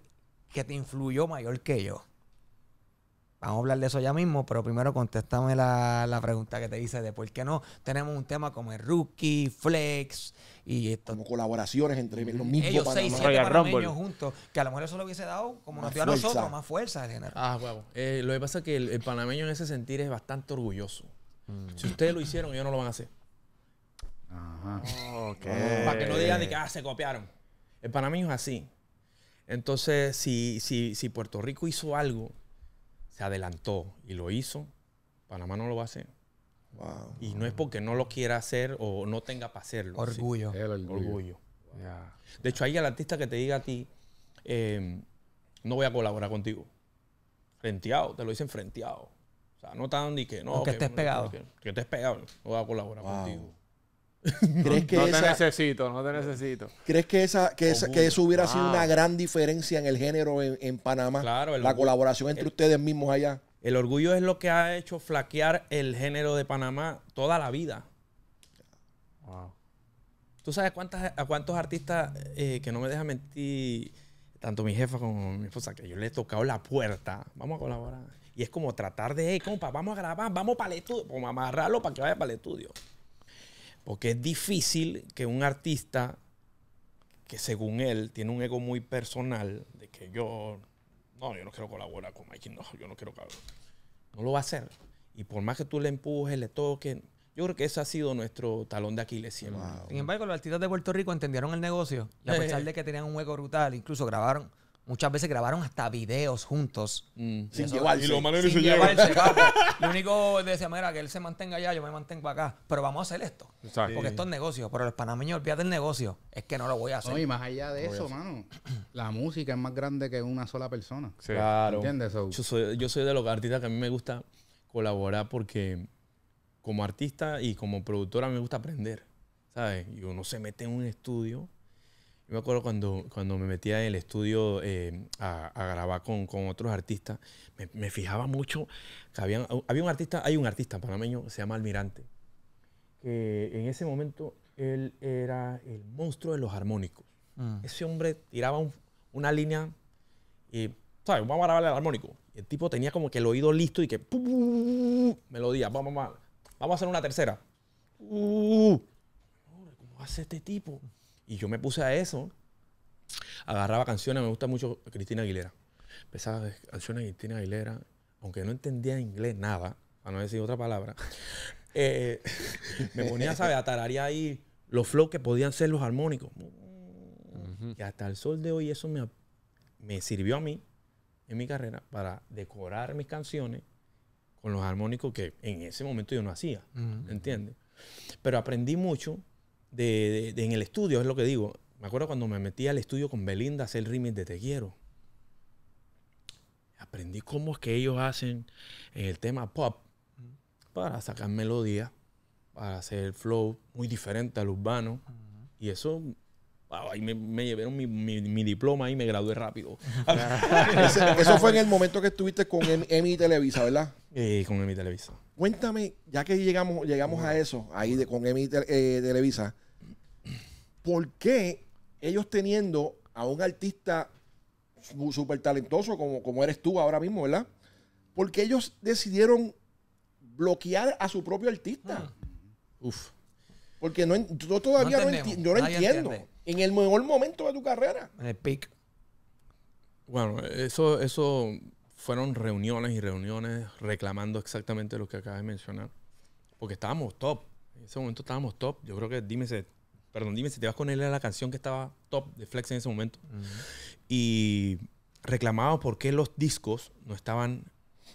que te influyó mayor que yo. Vamos a hablar de eso ya mismo, pero primero contéstame la, la pregunta que te hice de por qué no tenemos un tema como el Rookie, Flex y esto. Como colaboraciones entre los mismos panameños juntos, que a lo mejor eso lo hubiese dado, como nos dio a nosotros, más fuerza de general. Ah, huevo. Eh, lo que pasa es que el, panameño en ese sentir es bastante orgulloso. Mm. Si ustedes lo hicieron, ellos no lo van a hacer. Ajá. Oh, okay. Para que no digan de que ah, se copiaron. El panameño es así. Entonces, si, si, si Puerto Rico hizo algo se adelantó y lo hizo, Panamá no lo va a hacer. Y no es porque no lo quiera hacer o no tenga para hacerlo. Orgullo. orgullo. De hecho, ahí el artista que te diga a ti, em, no voy a colaborar contigo. Frenteado, te lo dicen frenteado. O sea, no tan ni que no. que, estés pegado. Que, estés pegado, no voy a colaborar contigo. [laughs] no, te necesito, no te necesito. ¿Crees que, esa, que, oh, eso hubiera sido una gran diferencia en el género en, Panamá? Claro, la colaboración entre ustedes mismos allá. El orgullo es lo que ha hecho flaquear el género de Panamá toda la vida. ¿Tú sabes cuántas, a cuántos artistas eh, que no me dejan mentir, tanto mi jefa como mi esposa, que yo le he tocado la puerta? Vamos a colaborar. Y es como tratar de, hey, compa, vamos a grabar, vamos para el estudio, vamos a amarrarlo para que vaya para el estudio. Porque es difícil que un artista que según él tiene un ego muy personal de que yo no, yo no quiero colaborar con Mikey, no, yo no quiero colaborar. No lo va a hacer. Y por más que tú le empujes, le toques, yo creo que ese ha sido nuestro talón de Aquiles siempre. Sin embargo, los artistas de Puerto Rico entendieron el negocio a eh. pesar de que tenían un ego brutal, incluso grabaron Muchas veces grabaron hasta videos juntos. Mm. Sin llevarse. Y se pues. [laughs] Lo único decía, manera que él se mantenga allá, yo me mantengo acá. Pero vamos a hacer esto. Porque esto es negocio. Pero el panameño, olvídate del negocio. Es que no lo voy a hacer. No, y más allá de eso, mano, la música es más grande que una sola persona. Claro. ¿Entiendes? eso yo, soy, yo soy de los artistas que a mí me gusta colaborar porque como artista y como productora me gusta aprender. ¿Sabes? Y uno se mete en un estudio yo me acuerdo cuando, cuando me metía en el estudio eh, a, grabar con, con otros artistas, me, me, fijaba mucho que había un artista, hay un artista panameño, se llama Almirante, que en ese momento él era el monstruo de los armónicos. Mm. Ese hombre tiraba una línea y, ¿sabes? Vamos a grabarle al armónico. el tipo tenía como que el oído listo y que, melodía, vamos, vamos, vamos a hacer una tercera. Uh, ¿Cómo hace este tipo? Y yo me puse a eso, agarraba canciones, me gusta mucho Cristina Aguilera. Empezaba canciones de Cristina Aguilera, aunque no entendía inglés nada, para no decir otra palabra. [laughs] Eh, me ponía, ¿sabes? A tararía ahí los flows que podían ser los armónicos. Y hasta el sol de hoy eso me, sirvió a mí en mi carrera para decorar mis canciones con los armónicos que en ese momento yo no hacía, entiende ¿entiendes? Pero aprendí mucho de, en el estudio, es lo que digo. Me acuerdo cuando me metí al estudio con Belinda a hacer el remix de Te Quiero. Aprendí cómo es que ellos hacen el tema pop para sacar melodía, para hacer el flow muy diferente al urbano. Y eso ahí me, me llevaron mi, mi, diploma y me gradué rápido. [laughs] eso, fue en el momento que estuviste con em-, Emi Televisa, ¿verdad? Sí, eh, con Emi Televisa. Cuéntame, ya que llegamos, llegamos a eso, ahí con Emi eh, Televisa, ¿por qué ellos teniendo a un artista súper talentoso como, como eres tú ahora mismo, ¿verdad? ¿Por qué ellos decidieron bloquear a su propio artista. Ah. Uf. Porque no, yo todavía no, entiendo. En el mejor momento de tu carrera. En Bueno, eso, eso fueron reuniones y reuniones reclamando exactamente lo que acabas de mencionar. Porque estábamos top. En ese momento estábamos top. Yo creo que dime si, perdón, dime si te vas con él a la canción que estaba top de Flex en ese momento. Y reclamaba por qué los discos no estaban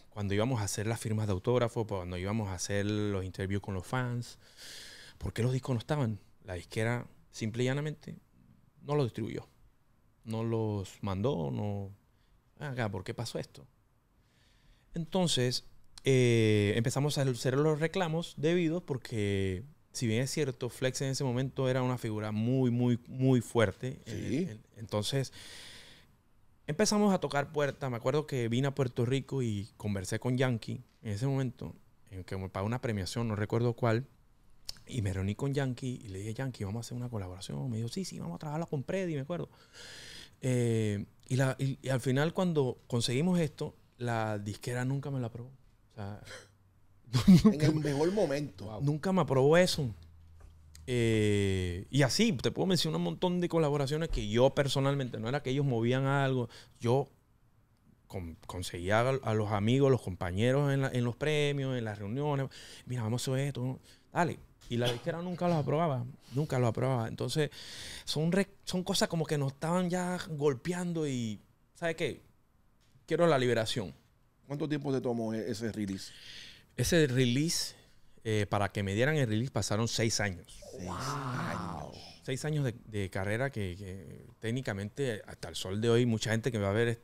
cuando íbamos a hacer las firmas de autógrafo, cuando íbamos a hacer los interviews con los fans. ¿Por qué los discos no estaban? La disquera simple y llanamente no los distribuyó. No los mandó, no ¿por qué pasó esto? Entonces, eh, empezamos a hacer los reclamos debidos porque, si bien es cierto, Flex en ese momento era una figura muy, muy, muy fuerte. Eh, entonces, empezamos a tocar puertas. Me acuerdo que vine a Puerto Rico y conversé con Yankee en ese momento, en que pagó una premiación, no recuerdo cuál. Y me reuní con Yankee y le dije, Yankee, vamos a hacer una colaboración. Me dijo, sí, sí, vamos a trabajarla con Predi, me acuerdo. Eh, y, al final, cuando conseguimos esto, la disquera nunca me la aprobó. [laughs] en el mejor momento. Nunca me aprobó eso. Eh, y así, te puedo mencionar un montón de colaboraciones que yo personalmente, no era que ellos movían algo, yo conseguía a, los amigos, los compañeros en, en, los premios, en las reuniones, mira, vamos a hacer esto, dale, y la disquera nunca los aprobaba, nunca los aprobaba. Entonces, son, son cosas como que nos estaban ya golpeando y, ¿sabes qué? Quiero la liberación. ¿Cuánto tiempo te tomó e-, ese release? Ese release, eh, para que me dieran el release, pasaron seis años. Seis años seis años de, carrera que, técnicamente hasta el sol de hoy mucha gente que va a ver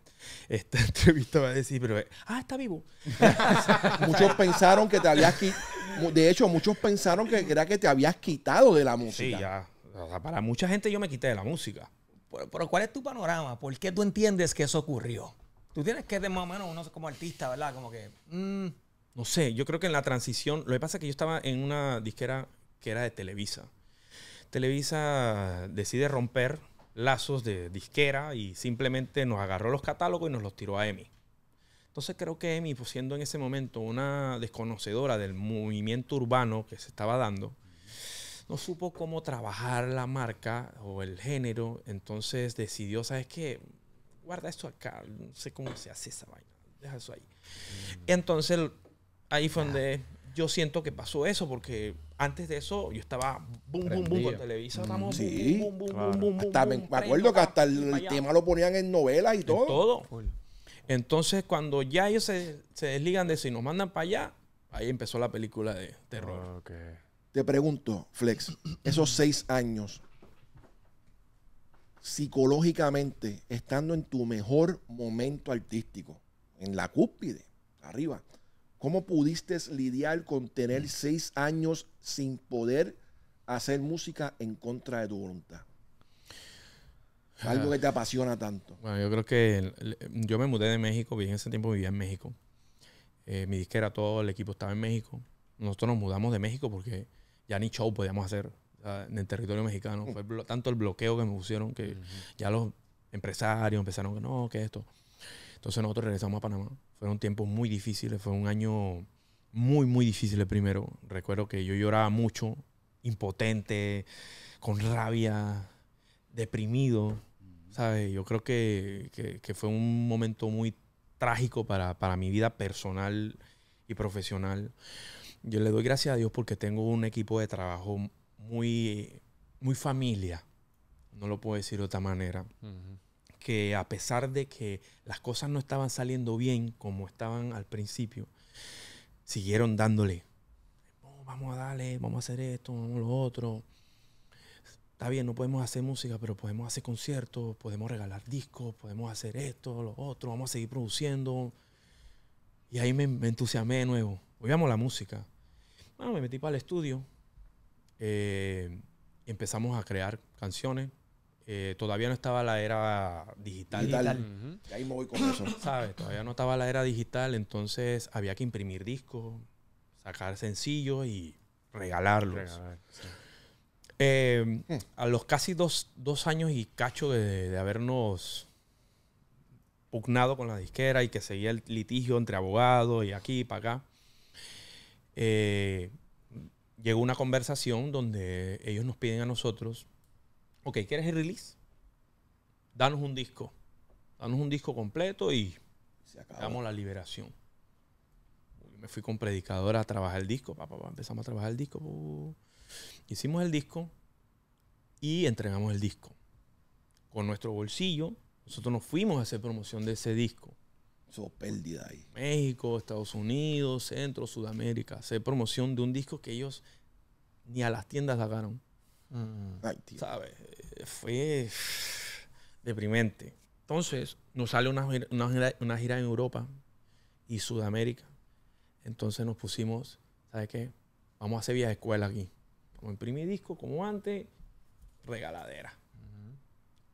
esta [laughs] entrevista va a decir, pero ah, está vivo. [laughs] muchos pensaron que te habías quitado, de hecho muchos pensaron que era que te habías quitado de la música. Sí, ya. para mucha gente yo me quité de la música. Pero, ¿cuál es tu panorama? ¿Por qué tú entiendes que eso ocurrió? Tú tienes que de más o menos uno como artista, ¿verdad? Como que... Mm. No sé, yo creo que en la transición, lo que pasa es que yo estaba en una disquera que era de Televisa. Televisa decide romper lazos de disquera y simplemente nos agarró los catálogos y nos los tiró a EMI. Entonces creo que EMI, pues siendo en ese momento una desconocedora del movimiento urbano que se estaba dando, no supo cómo trabajar la marca o el género, entonces decidió, ¿sabes qué? Guarda esto acá, no sé cómo se hace esa vaina, deja eso ahí. Mm. Entonces ahí fue donde yo siento que pasó eso, porque antes de eso yo estaba boom, boom, boom con Televisa. sí, Me, acuerdo que hasta el tema lo ponían en novelas y todo. todo. Entonces, cuando ya ellos se, desligan de eso y nos mandan para allá, ahí empezó la película de terror. Te pregunto, Flex, esos seis años, psicológicamente, estando en tu mejor momento artístico, en la cúspide, arriba, ¿Cómo pudiste lidiar con tener seis años sin poder hacer música en contra de tu voluntad? Ah. Algo que te apasiona tanto. Bueno, yo creo que yo me mudé de México, bien en ese tiempo, vivía en México. Eh, mi disquera, todo el equipo estaba en México. Nosotros nos mudamos de México porque ya ni show podíamos hacer en el territorio mexicano. Fue tanto el bloqueo que me pusieron que ya los empresarios empezaron que no, que esto. Entonces nosotros regresamos a Panamá. Fueron tiempos muy difíciles, fue un año muy, muy difícil el primero. Recuerdo que yo lloraba mucho, impotente, con rabia, deprimido, sabe Yo creo que, que, fue un momento muy trágico para, para mi vida personal y profesional. Yo le doy gracias a Dios porque tengo un equipo de trabajo muy, muy familia. No lo puedo decir de otra manera que a pesar de que las cosas no estaban saliendo bien como estaban al principio, siguieron dándole. Oh, vamos a darle, vamos a hacer esto, vamos a lo otro. Está bien, no podemos hacer música, pero podemos hacer conciertos, podemos regalar discos, podemos hacer esto, lo otro, vamos a seguir produciendo. Y ahí me, entusiasmé de nuevo. Oigamos la música. Bueno, me metí para el estudio. Eh, empezamos a crear canciones, eh, todavía no estaba la era digital. Ahí me voy con eso. [clears throat] ¿Sabes? Todavía no estaba la era digital, entonces había que imprimir discos, sacar sencillos y regalarlos. Eh, hmm. A los casi dos, años y cacho de, habernos pugnado con la disquera y que seguía el litigio entre abogados y aquí y para acá, eh, llegó una conversación donde ellos nos piden a nosotros ok, ¿quieres el release? Danos un disco. Danos un disco completo y damos la liberación. me fui con predicador a trabajar el disco. empezamos a trabajar el disco. Hicimos el disco y entregamos el disco. Con nuestro bolsillo, nosotros nos fuimos a hacer promoción de ese disco. Eso pérdida ahí. México, Estados Unidos, Centro, Sudamérica. Hacer promoción de un disco que ellos ni a las tiendas sacaron. Mm. ¿Sabes? Eh, fue [sighs] deprimente. Entonces, nos sale una, gira, en Europa y Sudamérica. Entonces nos pusimos, ¿sabes qué? Vamos a hacer de escuela aquí. Como imprimir disco, como antes, regaladera.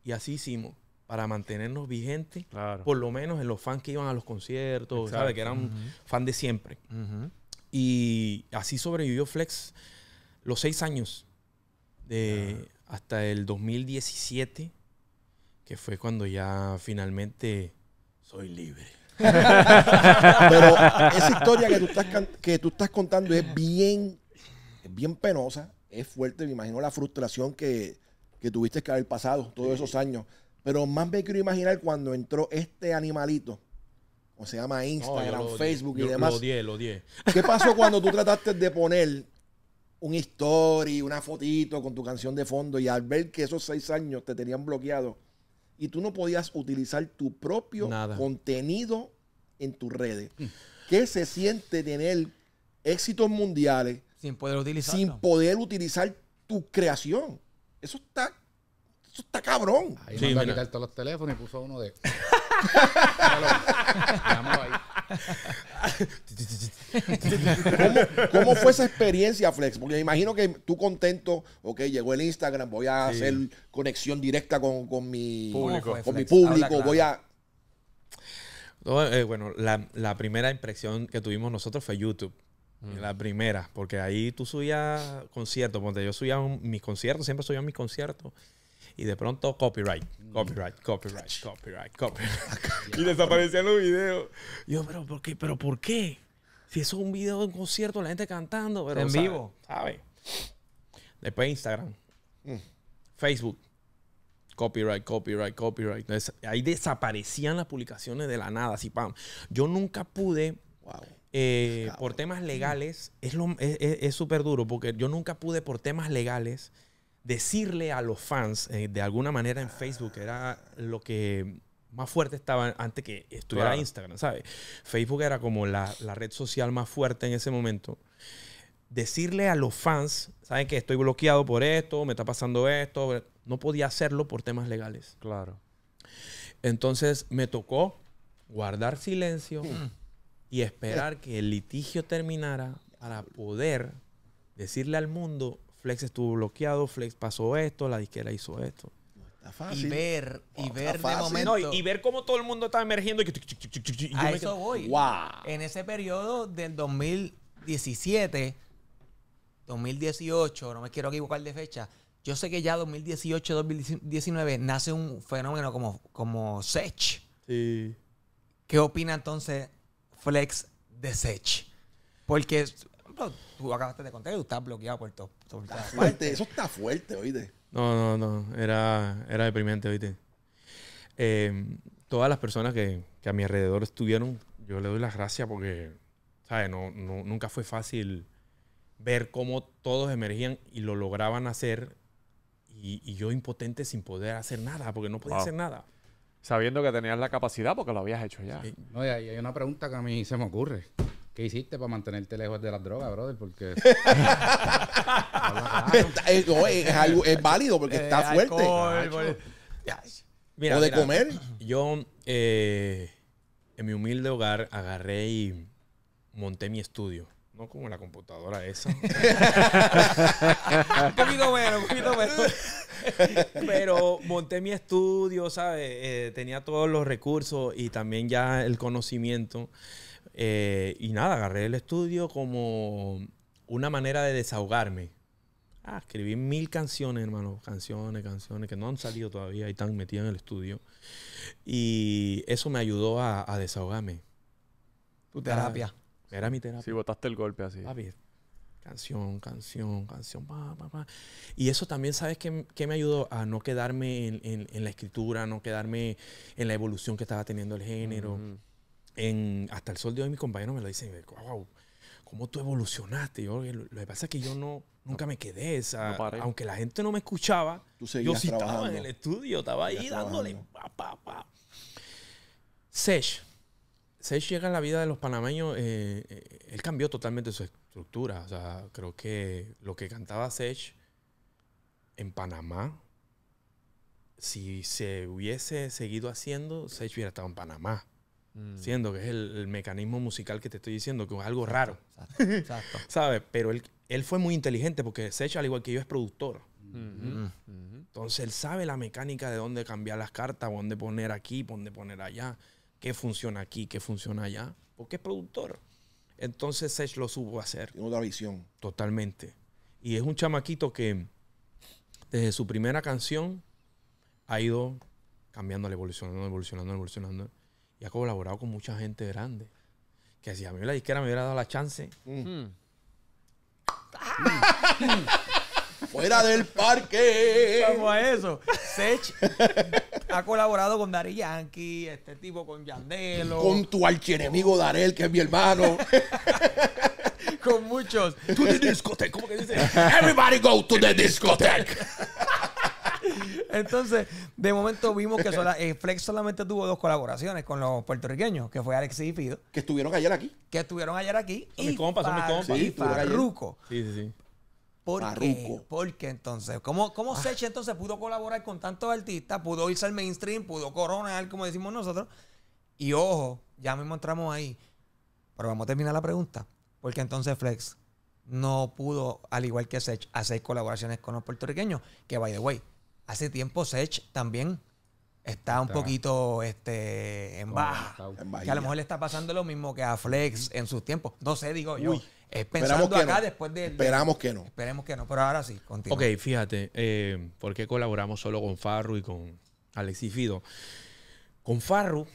Y así hicimos para mantenernos vigentes, por lo menos en los fans que iban a los conciertos, ¿sabes? Que eran fans fan de siempre. Y así sobrevivió Flex los seis años de hasta el 2017, que fue cuando ya finalmente soy libre. [laughs] Pero esa historia que tú estás, contando es bien, bien penosa, es fuerte, me imagino la frustración que, tuviste que haber pasado todos esos años. Pero más me quiero imaginar cuando entró este animalito, o se llama Instagram, Facebook y demás. Lo odié, lo odié. ¿Qué pasó cuando tú trataste de poner un story, una fotito con tu canción de fondo y al ver que esos seis años te tenían bloqueado y tú no podías utilizar tu propio contenido en tus redes. ¿Qué se siente tener éxitos mundiales sin poder utilizar, sin poder utilizar tu creación? Eso está está cabrón. Ahí a quitar todos los teléfonos y puso uno de. [laughs] [laughs] ¿Cómo, fue esa experiencia, Flex? Porque me imagino que tú contento, ok, llegó el Instagram, voy a hacer conexión directa con, mi público, mi público voy a... Eh, bueno, la, primera impresión que tuvimos nosotros fue YouTube. Mm. La primera, porque ahí tú subías conciertos, porque yo subía mis conciertos, siempre subía mis conciertos y de pronto copyright, mm. copyright, copyright, copyright, copyright. [laughs] y desaparecían los videos. yo, pero ¿por qué? ¿Pero por qué? Si eso es un video de un concierto, la gente cantando, pero en vivo. ¿Sabes? Después Instagram, mm. Facebook, copyright, copyright, copyright. ahí desaparecían las publicaciones de la nada, así pam. Yo nunca pude, eh, por temas mm. legales, es súper es, duro, porque yo nunca pude por temas legales decirle a los fans, eh, de alguna manera en Facebook, era lo que más fuerte estaba antes que estuviera Instagram, ¿sabes? Facebook era como la, red social más fuerte en ese momento. Decirle a los fans, ¿saben que estoy bloqueado por esto, me está pasando esto? No podía hacerlo por temas legales. Claro. Entonces me tocó guardar silencio mm. y esperar que el litigio terminara para poder decirle al mundo, Flex estuvo bloqueado, Flex pasó esto, la disquera hizo esto. Está fácil. Y ver, y ver de momento. y, ver cómo todo el mundo está emergiendo. Y, a eso voy. En ese periodo del 2017, 2018, no me quiero equivocar de fecha. Yo sé que ya 2018, 2019 nace un fenómeno como, como Sech. Sí. ¿Qué opina entonces Flex de Sech? Porque tú acabaste de contar que tú estás bloqueado por todo. eso está fuerte, oíste. No, no, no. Era, era deprimente, oíste. Em, todas las personas que, que, a mi alrededor estuvieron, yo le doy las gracias porque, ¿sabes? No, no, nunca fue fácil ver cómo todos emergían y lo lograban hacer y, yo impotente sin poder hacer nada, porque no podía hacer nada. Sabiendo que tenías la capacidad porque lo habías hecho ya. No, y hay una pregunta que a mí se me ocurre. ¿Qué hiciste para mantenerte lejos de las drogas, brother? Porque. [laughs] [laughs] Eh, es, válido porque eh, está fuerte. o de comer. Yo, eh, en mi humilde hogar, agarré y monté mi estudio. No como la computadora esa. [laughs] Un poquito bueno, un poquito bueno. pero monté mi estudio, ¿sabes? tenía todos los recursos y también ya el conocimiento. Eh, y nada, agarré el estudio como una manera de desahogarme. Ah, escribí mil canciones, hermano. Canciones, canciones que no han salido todavía y están metidas en el estudio. Y eso me ayudó a, desahogarme. Tu terapia. Ah, era, mi terapia. Sí, botaste el golpe así. Papi, canción, canción, canción. Pa, Y eso también, ¿sabes qué, me ayudó? A no quedarme en, en, la escritura, no quedarme en la evolución que estaba teniendo el género hasta el sol de hoy mis compañeros me lo dicen, wow, ¿cómo tú evolucionaste? lo, que pasa es que yo no, nunca me quedé, esa, aunque la gente no me escuchaba, yo sí estaba en el estudio, estaba ahí dándole. Pa, pa, pa. Sesh. Sesh llega a la vida de los panameños, eh, eh, él cambió totalmente su estructura, o sea, creo que lo que cantaba Sesh en Panamá, si se hubiese seguido haciendo, Sesh hubiera estado en Panamá. Mm. Siendo que es el, mecanismo musical que te estoy diciendo, que es algo raro. Exacto. [laughs] Pero él, fue muy inteligente porque Sech, al igual que yo, es productor. Mm. Entonces él sabe la mecánica de dónde cambiar las cartas, dónde poner aquí, dónde poner allá, qué funciona aquí, qué funciona allá, porque es productor. Entonces Sech lo supo hacer. Tiene una visión. Totalmente. Y es un chamaquito que desde su primera canción ha ido cambiando, evolucionando, evolucionando, evolucionando y ha colaborado con mucha gente grande. Que si a mí la disquera me hubiera dado la chance. Mm. [laughs] ¡Fuera del parque! Vamos a eso. Sech ha colaborado con Dari Yankee, este tipo con Yandelo. Con tu archienemigo Darel, que es mi hermano. [laughs] con muchos. To the discotheque. ¿Cómo que dice? Everybody go to the discotheque. [laughs] [laughs] Entonces, de momento vimos que eh, Flex solamente tuvo dos colaboraciones con los puertorriqueños, que fue Alexis y Fido. Que estuvieron ayer aquí. Que estuvieron ayer aquí. y mis compas, son mis compas. y Sí, sí, sí. ¿Por qué? entonces? ¿Cómo, cómo ah. entonces pudo colaborar con tantos artistas? Pudo irse al mainstream, pudo coronar, como decimos nosotros. Y ojo, ya mismo entramos ahí. Pero vamos a terminar la pregunta. Porque entonces Flex no pudo, al igual que Sech, hacer colaboraciones con los puertorriqueños. Que by the way, Hace tiempo Sech también está un poquito este, en baja. que a lo mejor le está pasando lo mismo que a Flex en sus tiempos. No sé, digo yo. esperamos que no. después de, Esperamos que no. Esperemos que no, pero ahora sí, continúa. Ok, fíjate, porque eh, ¿por qué colaboramos solo con Farru y con Alexis Fido? Con Farru,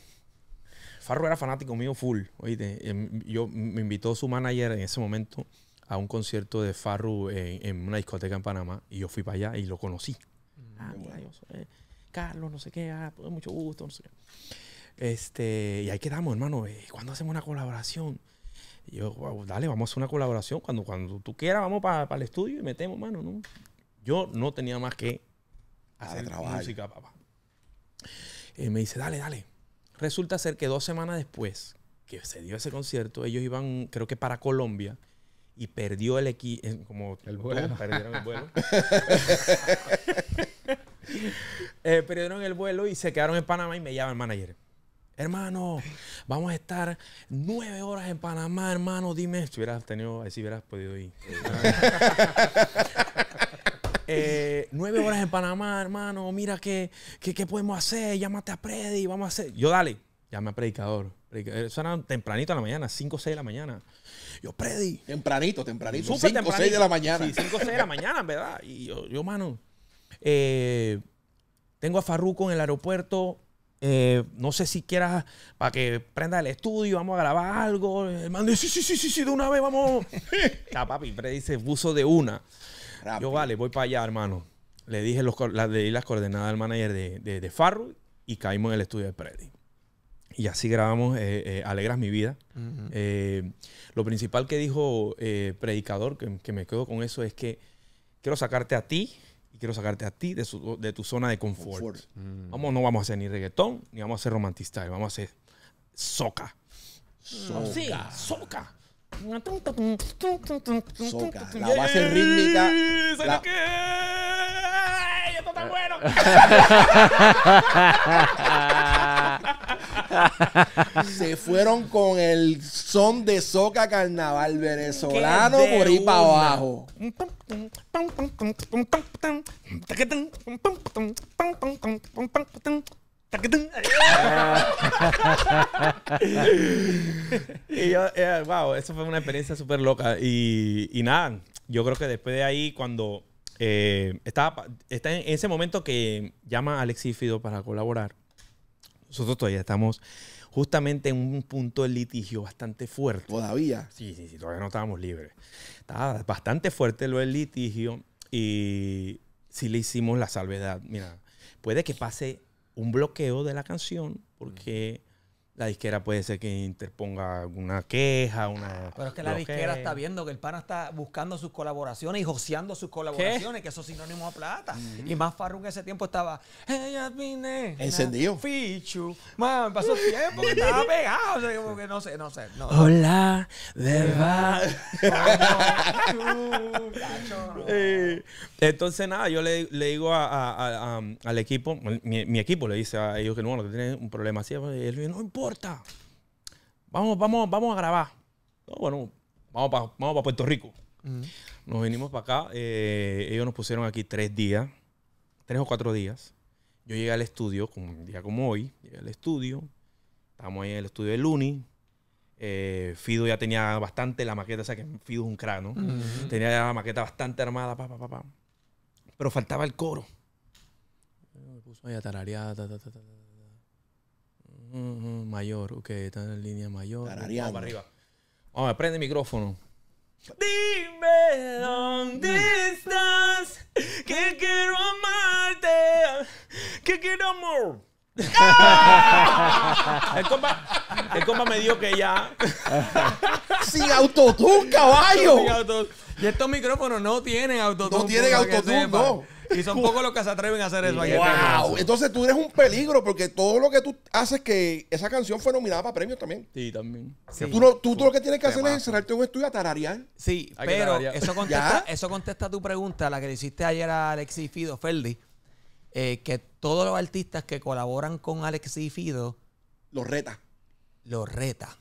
Farru era fanático mío full. Oíste, em, yo, me invitó su manager en ese momento a un concierto de Farru en una discoteca en Panamá y yo fui para allá y lo conocí. Ah, eh, Carlos, no sé qué, ah, pues, mucho gusto, Este, y ahí quedamos, hermano. Eh, ¿Cuándo hacemos una colaboración? yo, dale, vamos a hacer una colaboración. Cuando, cuando tú quieras, vamos para el estudio y metemos, hermano Yo no tenía más que hacer trabajo. música, papá. Eh, me dice, dale, dale. Resulta ser que dos semanas después que se dio ese concierto, ellos iban, creo que para Colombia, y perdió el equipo, como perdieron el vuelo. [laughs] Eh, perdieron el vuelo y se quedaron en Panamá y me llama el manager. Hermano, vamos a estar nueve horas en Panamá, hermano. Dime, si hubieras tenido, si hubieras podido ir. Eh. [laughs] Eh, nueve horas en Panamá, hermano. Mira qué, podemos hacer. Llámate a Predi, vamos a hacer. Yo dale, llame a predicador. Eso tempranito a la mañana, 5 o 6 de la mañana yo, Predi Tempranito, tempranito. Súper 5 o 6 de la mañana. 5 o 6 de la [laughs] mañana, ¿verdad? Y yo, yo mano, eh, tengo a Farruco en el aeropuerto. Eh, no sé si quieras para que prenda el estudio, vamos a grabar algo. El man sí, sí, sí, sí, sí, de una vez, vamos. [laughs] ya, papi, Freddy dice, puso de una. Yo, vale, voy para allá, hermano. Le dije las coordenadas al manager de, de, de Farru y caímos en el estudio de Predi y así grabamos eh, eh Alegras mi vida. Eh, lo principal que dijo eh, Predicador, que, me quedo con eso, es que quiero sacarte a ti y quiero sacarte a ti de, su, de tu zona de confort. Mm. Vamos, no vamos a hacer ni reggaetón, ni vamos a hacer romantista, vamos a hacer soca. Soca. soca. Soca. La base rítmica. ¿Sabes la... ¡Esto está bueno! [laughs] [laughs] se fueron con el son de soca carnaval venezolano por ahí para abajo. y yo, eh, wow, eso fue una experiencia súper loca. Y, nada, yo creo que después de ahí, cuando eh, estaba, está en ese momento que llama a Alexis para colaborar, nosotros todavía estamos justamente en un punto de litigio bastante fuerte. ¿Todavía? Sí, sí, sí, todavía no estábamos libres. Estaba bastante fuerte lo del litigio y sí le hicimos la salvedad. Mira, puede que pase un bloqueo de la canción porque la disquera puede ser que interponga una queja, una... Pero es que la disquera está viendo que el pana está buscando sus colaboraciones y joseando sus colaboraciones, que eso es sinónimo a plata. Y más Farrung que ese tiempo estaba... Ella vine... Encendido. Fichu. me pasó tiempo que estaba pegado. O sea, como que no sé, no sé. No. Hola, de [laughs] eh, Entonces, nada, yo le, digo um, al equipo, mi, equipo le dice a ellos que no, que tienen un problema así. Pues, y él no importa Vamos, vamos, vamos a grabar. bueno, vamos para Puerto Rico. Nos vinimos para acá. Eh, ellos nos pusieron aquí tres días, tres o cuatro días. Yo llegué al estudio, como un día como hoy, llegué al estudio. Estábamos ahí en el estudio de Luni. Eh, Fido ya tenía bastante la maqueta, o sea que Fido es un crack, Tenía la maqueta bastante armada, pa, pa, Pero faltaba el coro. puso ahí a Mayor, ok, está en línea mayor. para arriba. Vamos, prende el micrófono. Dime dónde mm. estás, que quiero amarte, que quiero amor. [laughs] el, compa, el compa me dijo que ya. [laughs] sin autotune, caballo. Y estos micrófonos no tienen autotune. No tienen autotune, no. Y son pocos los que se atreven a hacer eso. Entonces tú eres un peligro porque todo lo que tú haces que esa canción fue nominada para premios también. Sí, también. Tú, lo que tienes que hacer es encerrarte un estudio a tararear. Sí, pero [laughs] eso contesta, tu pregunta, la que le hiciste ayer a Alexis Fido Feldi eh, que todos los artistas que colaboran con Alexis Fido... Los reta. Los reta.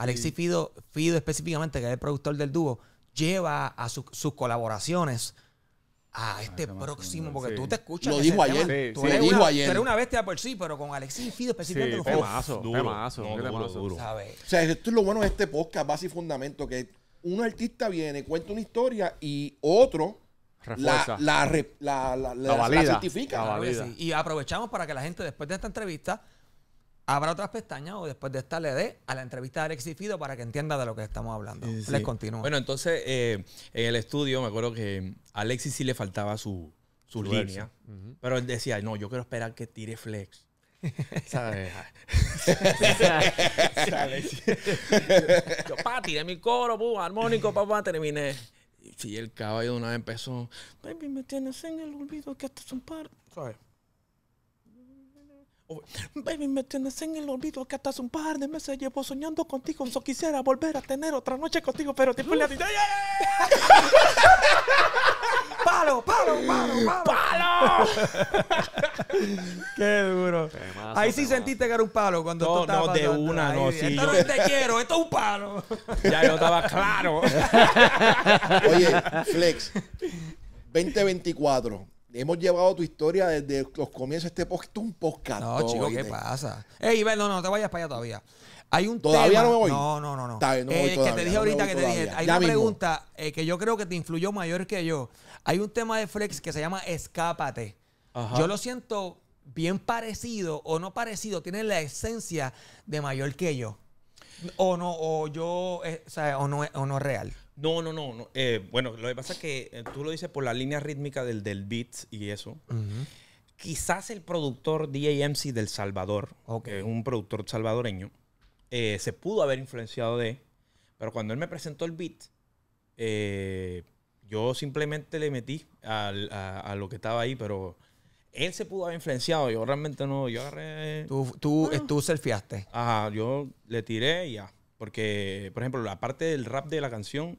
Alexis Fido, Fido específicamente, que es el productor del dúo, lleva a sus colaboraciones a ah, este próximo, porque tú te escuchas. Lo dijo ayer. Sí, tú, dijo una, ayer. una bestia por sí, pero con Alexis Fido específicamente sí, temazo, duro, temazo, duro, O sea, esto es lo bueno de este podcast, base y fundamento, que un artista viene, cuenta una historia y otro la, la, la, certifica. Y aprovechamos para que la gente, después de esta entrevista, habrá otras pestañas o después de esta le dé a la entrevista de Alexis Fido para que entienda de lo que estamos hablando. Les continúo. Bueno, entonces eh, en el estudio me acuerdo que a Alexis sí le faltaba su, línea, pero él decía, no, yo quiero esperar que tire flex. [laughs] ¿Sabes? [laughs] [laughs] yo, pa, tiré mi coro, boom, armónico, papá, terminé. Y el caballo de una vez empezó, baby, me tienes en el olvido que hasta son par. Baby, me tienes en el olvido que hasta hace un par de meses llevo soñando contigo. Yo quisiera volver a tener otra noche contigo, pero te la ¡Oye! ¡Palo, palo, palo, palo! ¡Palo! [laughs] ¡Qué duro! Ahí sí sentiste que era un palo cuando no, tú No, de una, no. Sí, esto yo... no [laughs] te quiero, esto es un palo. Ya yo estaba claro. [laughs] Oye, Flex, 2024 hemos llevado tu historia desde los comienzos de este podcast. Esto es un podcast. No, chico, ¿qué pasa? Ey, no, no, no te vayas para allá todavía. Hay un ¿Todavía no me voy? No, no, no. Está que te dije ahorita que te dije. Hay una pregunta eh, que yo creo que te influyó mayor que yo. Hay un tema de Flex que se llama Escápate. Yo lo siento bien parecido o no parecido. Tiene la esencia de mayor que yo. O no, o yo, eh, o, no, o no es real. No, no, no. Eh, bueno, lo que pasa es que eh, tú lo dices por la línea rítmica del, del beat y eso. Quizás el productor DAMC del Salvador, que es eh, un productor salvadoreño, se pudo haber influenciado de. Pero cuando él me presentó el beat, yo simplemente le metí a, lo que estaba ahí, pero él se pudo haber influenciado. Yo realmente no. Yo agarré. Tú, tú, tú selfiaste. Ajá, yo le tiré y ya. Porque, por ejemplo, la parte del rap de la canción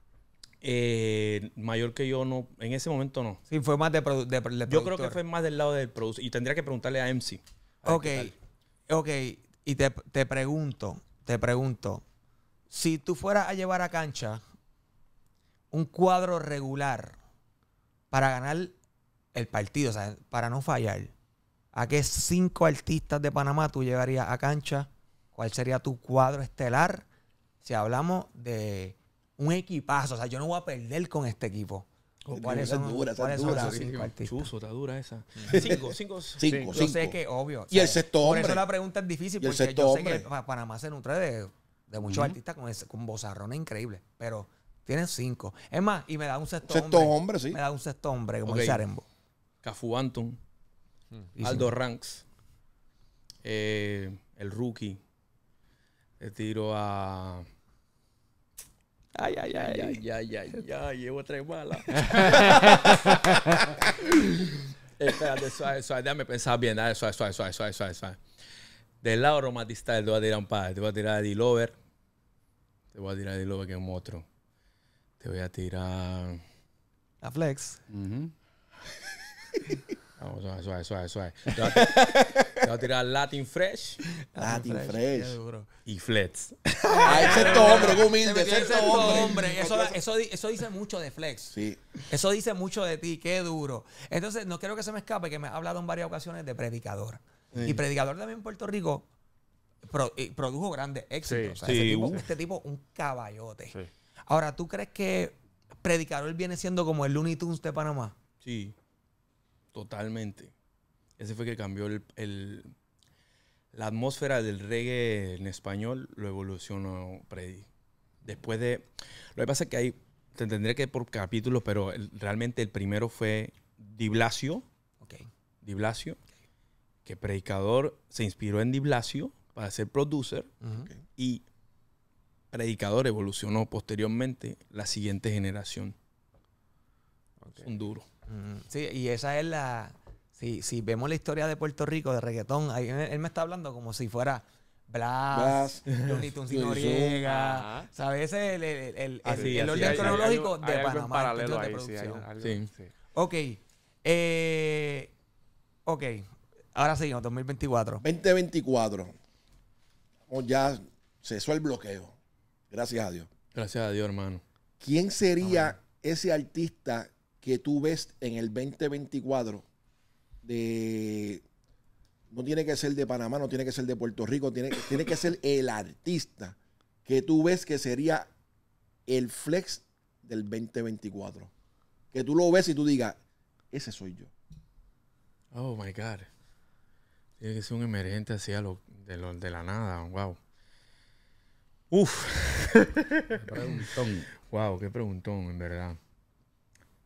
Eh, mayor que yo no, en ese momento no. Sí, fue más de, Yo creo que fue más del lado del productor. Y tendría que preguntarle a MC. ok, ok. Y te, te, pregunto, te pregunto, si tú fueras a llevar a cancha un cuadro regular para ganar el partido, o sea, para no fallar, ¿a qué cinco artistas de Panamá tú llevarías a cancha? ¿Cuál sería tu cuadro estelar? Si hablamos de un equipazo. O sea, yo no voy a perder con este equipo. ¿Cuáles son? Dura, ¿cuáles son dura, está dura esa. [laughs] Cinco, cinco. Cinco, Yo sé que obvio. Y el sexto hombre. Por eso la pregunta es difícil, porque yo sé que Panamá se nutre de, de muchos artistas con, con bozarrones increíble. pero tienen cinco. Es más, y me da un sexto, hombre. Me da un sexto hombre, como dice Arembo. Cafu Anton, mm. Aldo Ranks, eh, el rookie. Le tiro a Ay, ay, ay, ay, ay, ay, ay, llevo tres balas. [laughs] Espérate, suave, suave, déjame pensar bien, dale, suave, suave, suave, suave, suave, Del lado aromatista te voy a tirar un par, te voy a tirar a D-Lover, te voy a tirar a D-Lover que es un monstruo, te voy a tirar... A Flex. [laughs] Vamos, suave, suave, suave, [laughs] Te voy, a, tirar Latin Fresh. Latin, Fresh. Y Flex. [laughs] Ay, ese es tu hombre, humilde. es hombre. Eso, eso, eso, dice mucho de Flex. Sí. Eso dice mucho de ti. Qué duro. Entonces, no quiero que se me escape que me ha hablado en varias ocasiones de predicador. Y predicador también en Puerto Rico produjo grandes éxitos. Sí, este tipo, un caballote. Ahora, ¿tú crees que predicador viene siendo como el Looney Tunes de Panamá? Sí. Totalmente. Ese fue que cambió el, la atmósfera del reggae en español, lo evolucionó Predi. Después de... Lo que pasa es que hay... Te tendré que por capítulos, pero realmente el primero fue Di Blasio. Que Predicador se inspiró en Di para ser producer. Y Predicador evolucionó posteriormente la siguiente generación. Un duro. Sí, y esa es la. Si, si vemos la historia de Puerto Rico de reggaetón, ahí él me está hablando como si fuera Blas, Looney [laughs] ¿Sabes? el, el, orden cronológico de Panamá. paralelo Sí, sí. Ok. Eh, ok. Ahora sí 2024. 2024. o ya cesó el bloqueo. Gracias a Dios. Gracias a Dios, hermano. ¿Quién sería ese artista que tú ves en el 2024 de... No tiene que ser de Panamá, no tiene que ser de Puerto Rico, tiene, tiene que ser el artista que tú ves que sería el flex del 2024. Que tú lo ves y tú digas, ese soy yo. Oh my God. Tiene que ser un emergente así lo, de, la nada. Wow. Uf. [laughs] Wow, qué preguntón, en verdad.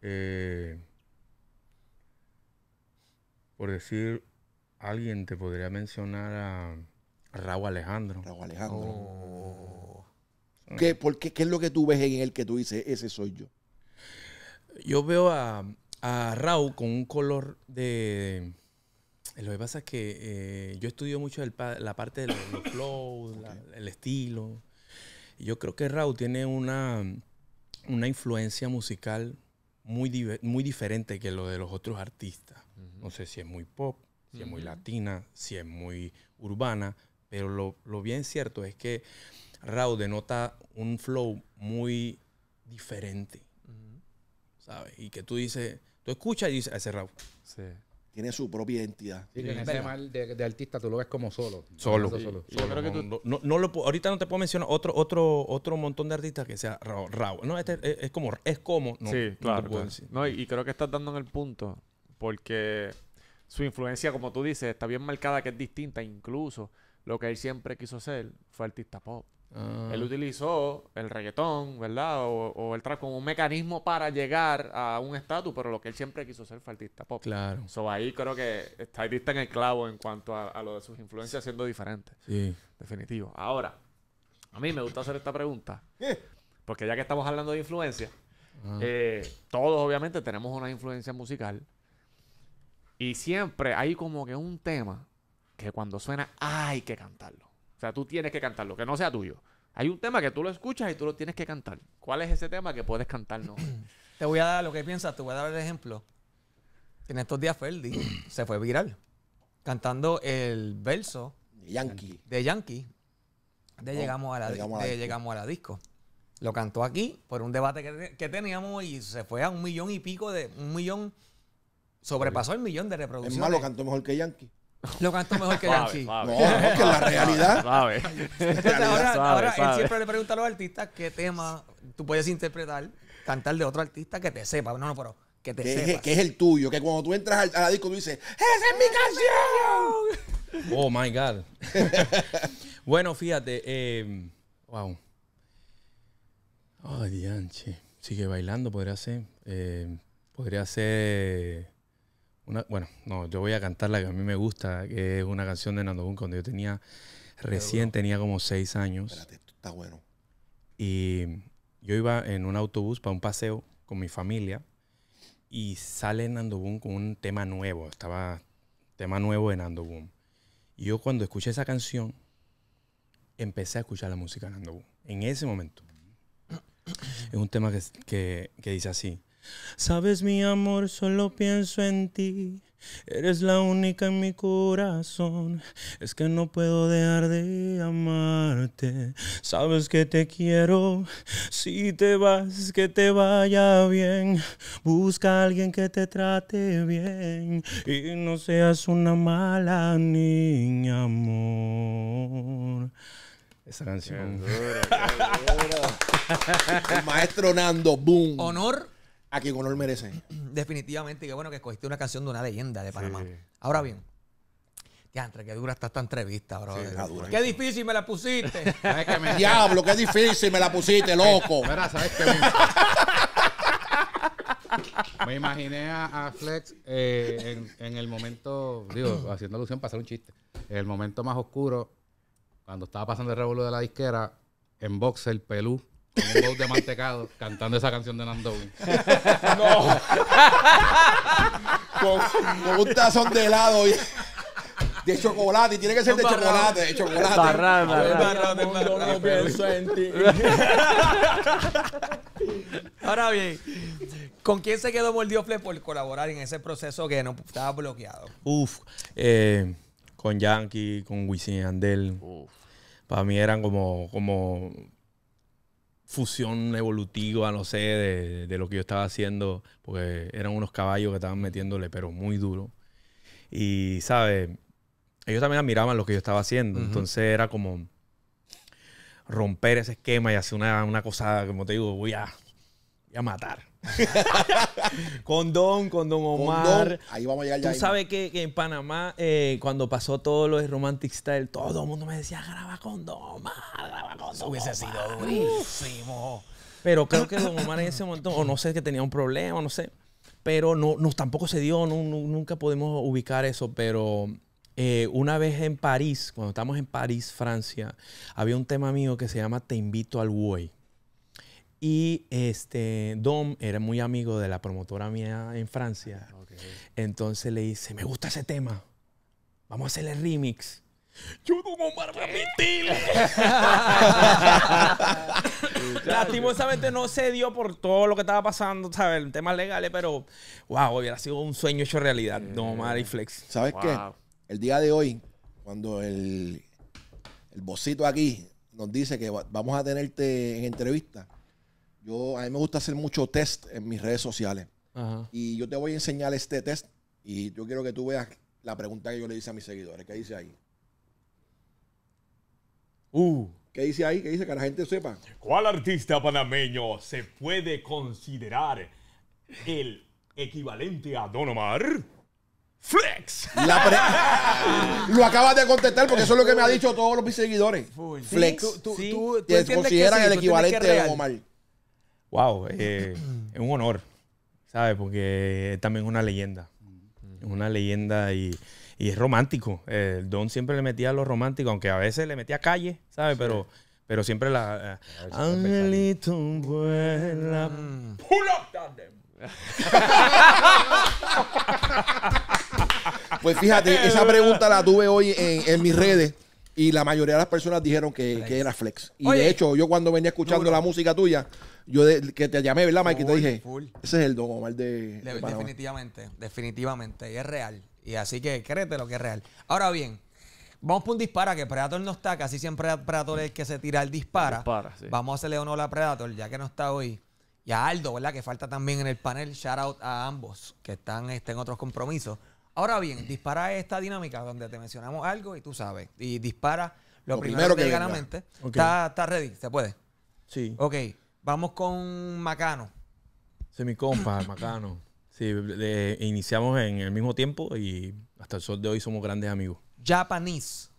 Eh, por decir, alguien te podría mencionar a Raúl Alejandro. Raúl Alejandro. Oh. ¿Qué, es lo que tú ves en él que tú dices, ese soy yo? Yo veo a, a Raúl con un color de... Lo que pasa es que eh, yo estudio mucho la parte del los, [coughs] el estilo. Yo creo que Raúl tiene una, una influencia musical muy, diferente que lo de los otros artistas. No sé si es muy pop, si es muy latina, si es muy urbana, pero lo, bien cierto es que Rao denota un flow muy diferente, ¿sabes? Y que tú dices, tú escuchas y dices, ese Rao. Sí tiene su propia identidad. Sí, de, artista tú lo ves como solo. Solo. ahorita no te puedo mencionar otro, otro, otro montón de artistas que sea Raúl. no, este es, como, es como, Sí, claro. y, y, creo que estás dando en el punto, porque su influencia, como tú dices, está bien marcada, que es distinta. Incluso lo que él siempre quiso ser fue artista pop. Ah. Él utilizó el reggaetón, ¿verdad? O, el trap como un mecanismo para llegar a un estatus, pero lo que él siempre quiso ser fue artista pop. Claro. So ahí creo que está artista en el clavo en cuanto a, lo de sus influencias siendo diferentes. Sí. Definitivo. Ahora, a mí me gusta hacer esta pregunta. Porque ya que estamos hablando de influencia, ah. eh, todos obviamente tenemos una influencia musical. Y siempre hay como que un tema que cuando suena hay que cantarlo. O sea, tú tienes que cantarlo, que no sea tuyo. Hay un tema que tú lo escuchas y tú lo tienes que cantar. ¿Cuál es ese tema que puedes cantar? No. [clears throat] te voy a dar lo que piensas, te voy a dar el ejemplo. En estos días Ferdi [clears throat] se fue viral cantando el verso de Yankee de llegamos a la, disco. Lo cantó aquí por un debate que, que, teníamos y se fue a un millón y pico de un millón sobrepasó el millón de reproducciones. Es más, lo cantó mejor que Yankee. Lo canto mejor que Yanchi. No, que la realidad. ahora, ahora él siempre le pregunta a los artistas qué tema tú puedes interpretar, cantar de otro artista que te sepa. No, no, pero que te sepa. Es, que es el tuyo, que cuando tú entras a la disco tú dices, ¡Esa es mi canción! Oh my God. [laughs] bueno, fíjate. Em, wow. Ay, oh, Sigue bailando, podría ser. Em, podría ser bueno, no, yo voy a cantar la que a mí me gusta, que es una canción de Nando Boom cuando yo tenía, recién tenía como seis años. Espérate, está bueno. Y yo iba en un autobús para un paseo con mi familia y sale Nando Boom con un tema nuevo, estaba tema nuevo de Nando Boom. Y yo cuando escuché esa canción, empecé a escuchar la música de Nando Boom, en ese momento. Es un tema que, que dice así. Sabes, mi amor, solo pienso en ti. Eres la única en mi corazón, es que no puedo dejar de amarte. Sabes que te quiero, si te vas, que te vaya bien. Busca a alguien que te trate bien y no seas una mala niña, amor. Esa canción. [laughs] maestro Nando, boom. Honor a quien honor merece. [clears throat] Definitivamente, qué bueno que escogiste una canción de una leyenda de Panamá. Ahora bien, entre qué dura está esta entrevista, bro. qué difícil me la pusiste. [laughs] Diablo, qué difícil me la pusiste, loco. [laughs] Me, imaginé a, Flex eh, en, el momento, digo, [clears throat] haciendo alusión para hacer un chiste, en el momento más oscuro, cuando estaba pasando el revuelo de la disquera, en el pelú, con un bote de mantecado cantando esa canción de Nando. [laughs] no. con, un tazón de helado. Y de chocolate, y tiene que ser de chocolate, de chocolate. [laughs] Ahora bien, ¿con quién se quedó mordió Fle por colaborar en ese proceso que no estaba bloqueado? Uf, eh, con Yankee, con Wisin Andel. Para mí eran como, como fusión evolutiva, no sé, de, lo que yo estaba haciendo, porque eran unos caballos que estaban metiéndole, pero muy duro. Y, ¿sabes? Ellos también admiraban lo que yo estaba haciendo, entonces era como romper ese esquema y hacer una, una cosa, como te digo, voy a, voy a matar. [laughs] con Don Omar. Ahí vamos a llegar ya. Tú sabes que, en Panamá, eh, cuando pasó todo lo de Romantic Style, todo el mundo me decía, graba condón, Omar, graba condón. Hubiese sido durísimo. Pero creo que Don Omar en ese momento, o no sé, que tenía un problema, no sé. Pero no, tampoco se dio, nunca podemos ubicar eso. Pero eh, una vez en París, cuando estamos en París, Francia, había un tema mío que se llama Te invito al buey. Y este, Dom era muy amigo de la promotora mía en Francia. Entonces le dice, me gusta ese tema. Vamos a hacerle remix. Yo [laughs] Lastimosamente no se dio por todo lo que estaba pasando, ¿sabes? temas legales, pero wow, hubiera sido un sueño hecho realidad, no Don Flex. ¿Sabes que qué? El día de hoy, cuando el, el bocito aquí nos dice que vamos a tenerte en entrevista, yo, a mí me gusta hacer mucho test en mis redes sociales. Y yo te voy a enseñar este test y yo quiero que tú veas la pregunta que yo le hice a mis seguidores. ¿Qué dice ahí? Uh. ¿Qué dice ahí? ¿Qué dice? Que la gente sepa. ¿Cuál artista panameño se puede considerar el equivalente a Don Omar? Flex. [laughs] lo acabas de contestar porque eso es lo que me han dicho todos los mis seguidores. Flex. ¿Tú, tú, el equivalente a Don Omar? wow, eh, [clears throat] es un honor, ¿sabes? Porque es también una leyenda. Es una leyenda y, y es romántico. El Don siempre le metía a lo romántico, aunque a veces le metía calle, ¿sabes? Pero, pero siempre la... Eh, Angelito mm. ¡Pull [laughs] pues fíjate, esa pregunta la tuve hoy en, mis redes. Y la mayoría de las personas dijeron que, que era flex. Y de hecho, yo cuando venía escuchando la música tuya, yo que te llamé, ¿verdad, Mike? y te dije, ese es el Don de, Definitivamente, definitivamente. es real. Y así que créete lo que es real. Ahora bien, vamos por un dispara que Predator no está. Casi siempre Predator es el que se tira el dispara. Vamos a hacerle honor a Predator, ya que no está hoy. Y a Aldo, ¿verdad? Que falta también en el panel. Shout out a ambos que están este, en otros compromisos. Ahora bien, dispara esta dinámica donde te mencionamos algo y tú sabes. Y dispara lo, primero, que llega a la mente. Está, está ready, se puede. Sí. Ok. Vamos con Macano. Sí, mi compa, Macano. Sí, iniciamos en el mismo tiempo y hasta el sol de hoy somos grandes amigos. Japanese.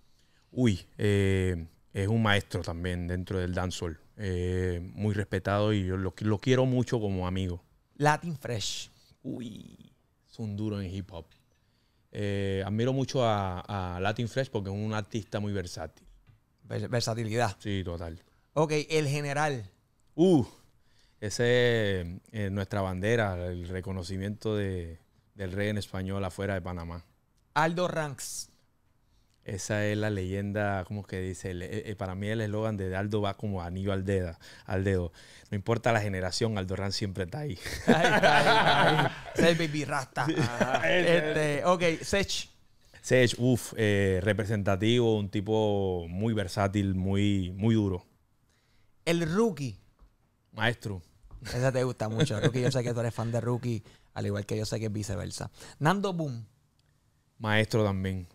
Uy, eh, es un maestro también dentro del dancehall. Eh, muy respetado y yo lo, quiero mucho como amigo. Latin Fresh. Uy, es un duro en hip hop. Eh, admiro mucho a, a, Latin Fresh porque es un artista muy versátil. Versatilidad. Sí, total. Ok, el general. Uh, Esa es eh, nuestra bandera, el reconocimiento del rey en español afuera de Panamá. Aldo Ranks. Esa es la leyenda, como que dice, para mí el eslogan de Aldo va como anillo al dedo, No importa la generación, Aldo Ranks siempre está ahí. Ahí el [laughs] baby rasta. este, ok, Sech. Sech, uff, eh, representativo, un tipo muy versátil, muy, muy duro. El rookie. Maestro. Esa te gusta mucho, Rookie. Yo sé que tú eres fan de Rookie, al igual que yo sé que es viceversa. Nando Boom. Maestro también.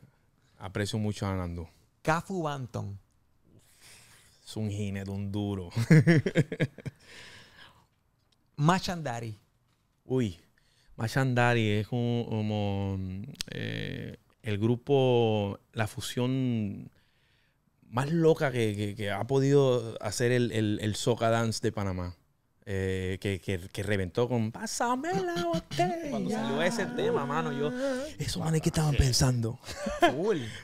Aprecio mucho a Nando. Cafu Banton. Es un de un duro. [laughs] Machandari. Uy, Machandari es como, eh, el grupo, la fusión más loca que, ha podido hacer el, el, Soca Dance de Panamá. Eh, que, reventó con Pásame la [laughs] botella. Cuando salió ese tema, mano, yo. Eso, mano, qué que estaban pensando. [laughs]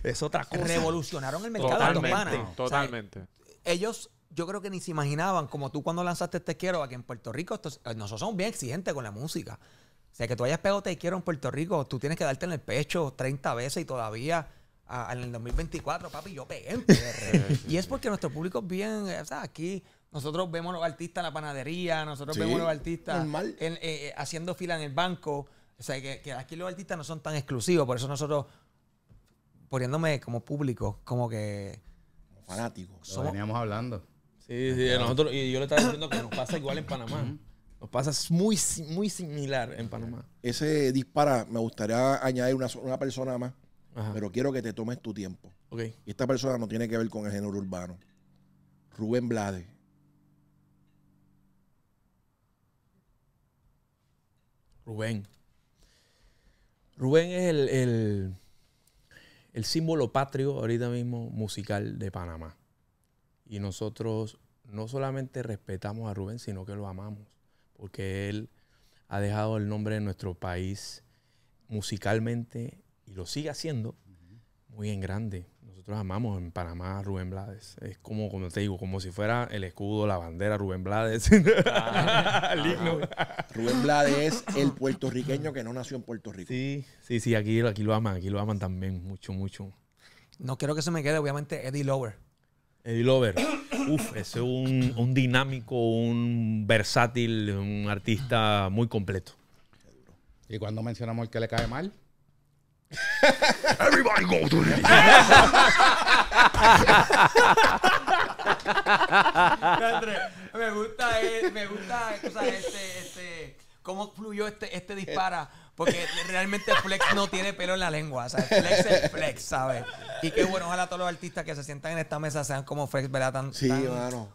es otra cosa. Revolucionaron el mercado de los Totalmente. ellos, yo creo que ni se imaginaban, como tú cuando lanzaste Te Quiero, aquí en Puerto Rico, eh, nosotros somos bien exigentes con la música. O sea, que tú hayas pegado Te Quiero en Puerto Rico, tú tienes que darte en el pecho 30 veces y todavía en el 2024, papi, yo pegué [laughs] y es porque nuestro público es bien, eh, aquí nosotros vemos los artistas en la panadería, nosotros vemos los artistas eh, eh, haciendo fila en el banco. O sea, que, aquí los artistas no son tan exclusivos, por eso nosotros, poniéndome como público, como que... Como fanáticos. Lo veníamos hablando. Sí, sí, nosotros, y yo le estaba diciendo que nos pasa igual en [coughs] Panamá. Nos pasa muy, muy similar en Panamá. Ese dispara, me gustaría añadir una persona más pero quiero que te tomes tu tiempo. Y esta persona no tiene que ver con el género urbano. Rubén Blades. Rubén. Rubén es el, el, el, símbolo patrio ahorita mismo musical de Panamá. Y nosotros no solamente respetamos a Rubén, sino que lo amamos, porque él ha dejado el nombre de nuestro país musicalmente y lo sigue haciendo muy en grande. Nosotros amamos en Panamá a Rubén Blades. Es como, como te digo, como si fuera el escudo, la bandera, Rubén Blades. Ah, [laughs] ah, Rubén Blades es el puertorriqueño que no nació en Puerto Rico. Sí, sí, sí, aquí, aquí lo aman, aquí lo aman también, mucho, mucho. No quiero que se me quede, obviamente, Eddie Lover. Eddie Lover. [coughs] Uf, es un, un dinámico, un versátil, un artista muy completo. ¿Y cuando mencionamos el que le cae mal? Everybody go to the me gusta, eh, me gusta este, este, cómo fluyó este, este dispara. Porque realmente Flex no tiene pelo en la lengua. O Flex es Flex, ¿sabes? Y qué bueno, ojalá todos los artistas que se sientan en esta mesa sean como Flex, ¿verdad? Tan,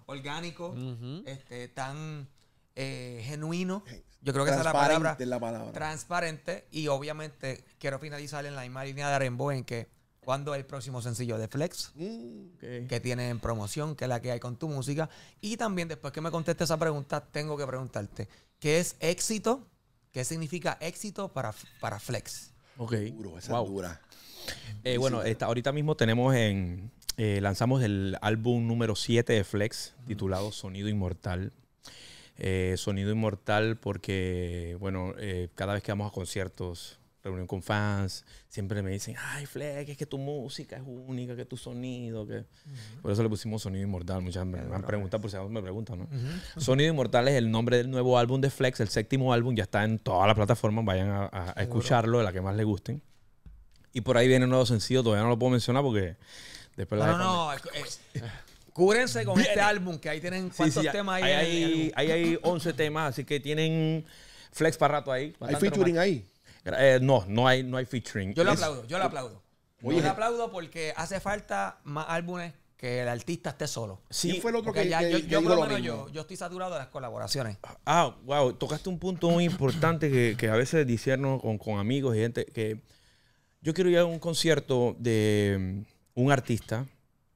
orgánico, este, tan eh, genuino. Yo creo que esa es la palabra, la palabra. Transparente. Y obviamente quiero finalizar en la misma línea de Arembo en que cuando el próximo sencillo de Flex mm, que tiene en promoción, que es la que hay con tu música. Y también después que me conteste esa pregunta, tengo que preguntarte, ¿qué es éxito? ¿Qué significa éxito para, para Flex? Ok. esa dura. Eh, bueno, ahorita mismo tenemos en... Eh, lanzamos el álbum número 7 de Flex, titulado Sonido Inmortal. Eh, sonido Inmortal porque, bueno, eh, cada vez que vamos a conciertos, reunión con fans, siempre me dicen, ay, Flex, es que tu música es única, que tu sonido, que... Por eso le pusimos Sonido Inmortal. Muchas me, han preguntado, por si me preguntan, ¿no? Sonido Inmortal es el nombre del nuevo álbum de Flex, el séptimo álbum, ya está en todas las plataformas, vayan a, escucharlo, de la que más les guste. Y por ahí viene un nuevo sencillo, todavía no lo puedo mencionar porque después... No, no, no, es... Cúbrense con este álbum, que ahí tienen cuántos temas ahí. hay, hay 11 temas, así que tienen flex para rato ahí. ¿Hay featuring ahí? Eh, no, no hay, no featuring. Yo lo aplaudo, yo lo aplaudo. Yo lo aplaudo porque hace falta más álbumes que el artista esté solo. Sí, fue que, yo, lo yo, yo, estoy saturado de las colaboraciones. Ah, wow, tocaste un punto muy importante que, a veces diciernos con, con amigos y gente que yo quiero ir a un concierto de mm, un artista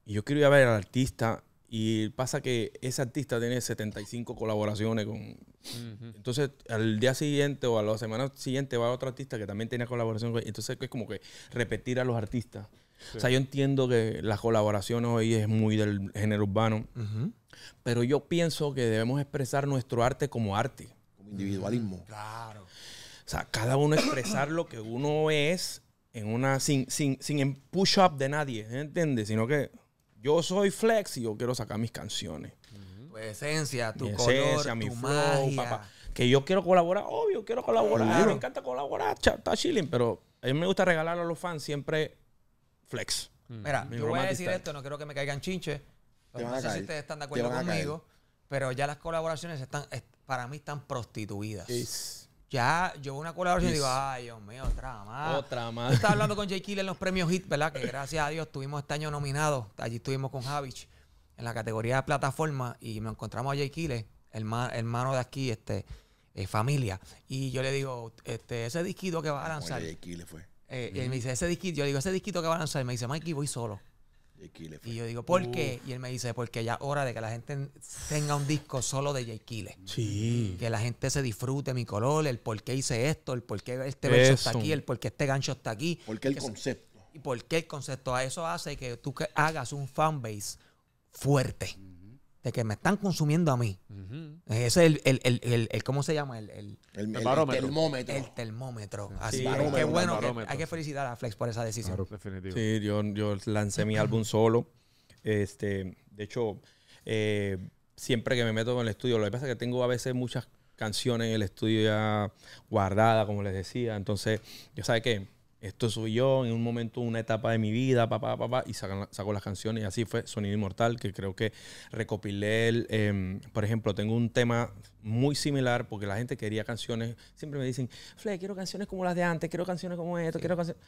y yo quiero ir a ver al artista y pasa que ese artista tiene 75 colaboraciones con... Entonces, al día siguiente o a la semana siguiente va otro artista que también tenía colaboración con... Entonces, es como que repetir a los artistas. O sea, yo entiendo que las colaboraciones hoy es muy del género urbano, pero yo pienso que debemos expresar nuestro arte como arte. Como individualismo. Claro. O sea, cada uno expresar lo que uno es en una sin, sin, sin push up de nadie, ¿entiendes? Sino que yo soy flex y yo quiero sacar mis canciones. Tu esencia, tu mi color, tu flow, magia. Papá. Que yo quiero colaborar, obvio, quiero colaborar. Me encanta colaborar, está chilling, pero a mí me gusta regalar a los fans siempre flex. Mm. Mira, yo voy a decir esto, no quiero que me caigan chinches. no sé si ustedes están de acuerdo conmigo, pero ya las colaboraciones están, para mí están prostituidas ya yo una colaboración y digo, ay, Dios mío, otra más. Otra más. estaba hablando con Jay en los premios Hit, ¿verdad? Que gracias a Dios tuvimos este año nominado Allí estuvimos con Javich en la categoría de plataforma y nos encontramos a Jay Killer, hermano, de aquí, este, eh, familia. Y yo le digo, este, ese disquito que va a lanzar. fue. Y eh, él me dice, ese disquito, yo digo, ese disquito que va a lanzar. Y me dice, Mikey, voy solo. Y yo digo, ¿por qué? Uh. Y él me dice, porque ya es hora de que la gente tenga un disco solo de Jake Sí. Que la gente se disfrute mi color, el por qué hice esto, el por qué este verso está aquí, el por qué este gancho está aquí. ¿Por qué el concepto? Y por qué el concepto. A Eso hace que tú hagas un fanbase fuerte que me están consumiendo a mí. Eh, ese es el, ¿cómo se llama? El, termómetro. El termómetro. Así que bueno, hay que felicitar a Flex por esa decisión. Sí, yo, lancé mi álbum solo. Este, de hecho, eh, siempre que me meto en el estudio, lo que pasa es que tengo a veces muchas canciones en el estudio ya guardadas, como les decía. Entonces, yo sabe que esto soy yo en un momento, una etapa de mi vida, papá, papá, y saco las canciones. Y así fue Sonido Inmortal, que creo que recopilé, el, em, por ejemplo, tengo un tema muy similar porque la gente quería canciones, siempre me dicen, Fle, quiero canciones como las de antes, quiero canciones como esto, quiero canciones...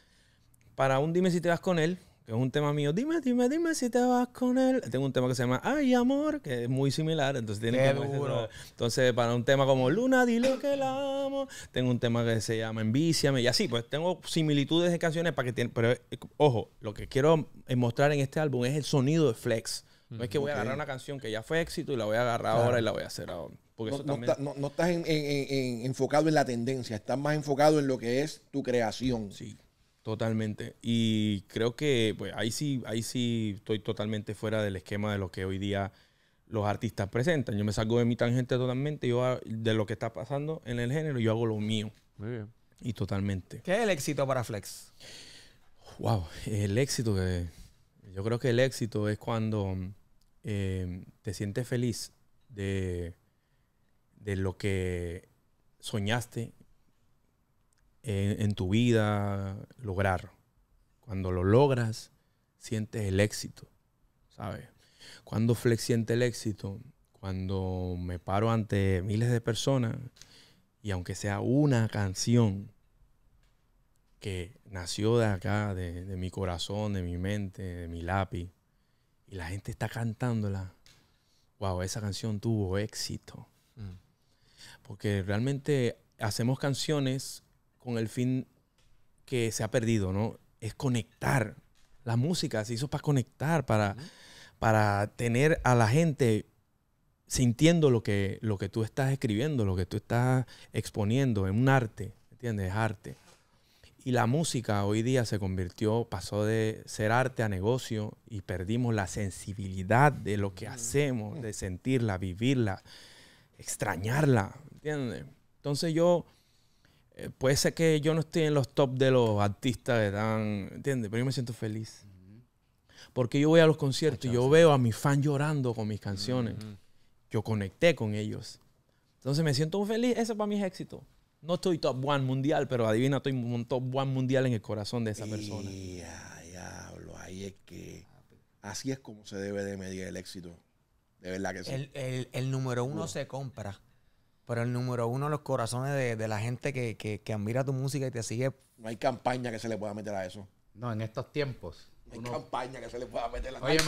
Para un dime si te vas con él, es un tema mío. Dime, dime, dime si te vas con él. Tengo un tema que se llama Ay, amor, que es muy similar. Entonces tiene que Entonces, para un tema como Luna, lo que la amo. Tengo un tema que se llama Envíciame. Y así, pues tengo similitudes de canciones para que tienen. Pero eh, ojo, lo que quiero eh, mostrar en este álbum es el sonido de Flex. No es que voy a agarrar una canción que ya fue éxito y la voy a agarrar ahora y la voy a hacer ahora. no, estás enfocado en la tendencia, estás más enfocado en lo que es tu creación. Sí. Totalmente. Y creo que pues, ahí, sí, ahí sí estoy totalmente fuera del esquema de lo que hoy día los artistas presentan. Yo me salgo de mi tangente totalmente, yo de lo que está pasando en el género, yo hago lo mío. Muy bien. Y totalmente. ¿Qué es el éxito para Flex? Wow, el éxito que... Yo creo que el éxito es cuando em, te sientes feliz de, de lo que soñaste en, tu vida lograr. Cuando lo logras, sientes el éxito, ¿sabes? Cuando Flex siente el éxito, cuando me paro ante miles de personas y aunque sea una canción que nació de acá, de, mi corazón, de mi mente, de mi lápiz, y la gente está cantándola, wow, esa canción tuvo éxito. Mm. Porque realmente hacemos canciones con el fin que se ha perdido, ¿no? Es conectar. La música se hizo para conectar, para, para tener a la gente sintiendo lo que, lo que tú estás escribiendo, lo que tú estás exponiendo en un arte, ¿entiendes? Es arte. Y la música hoy día se convirtió, pasó de ser arte a negocio y perdimos la sensibilidad de lo que mm. hacemos, de mm. sentirla, vivirla, extrañarla, ¿entiendes? Entonces yo eh, puede ser que yo no esté en los top de los artistas ¿entiendes? Pero yo me siento feliz. Porque yo voy a los conciertos y yo veo a mis fan llorando con mis canciones. Yo conecté con ellos. Entonces me siento feliz. Ese para mí es éxito. No estoy top one mundial, pero adivina, estoy un top one mundial en el corazón de esa persona. Ya, diablo, ahí es que así es como se debe de medir el éxito. De verdad que sí. El, número uno se compra. Pero el número uno, los corazones de, de la gente que, que, que, admira tu música y te sigue. No hay campaña que se le pueda meter a eso. No, en estos tiempos. No hay campaña que se le pueda meter a Oye,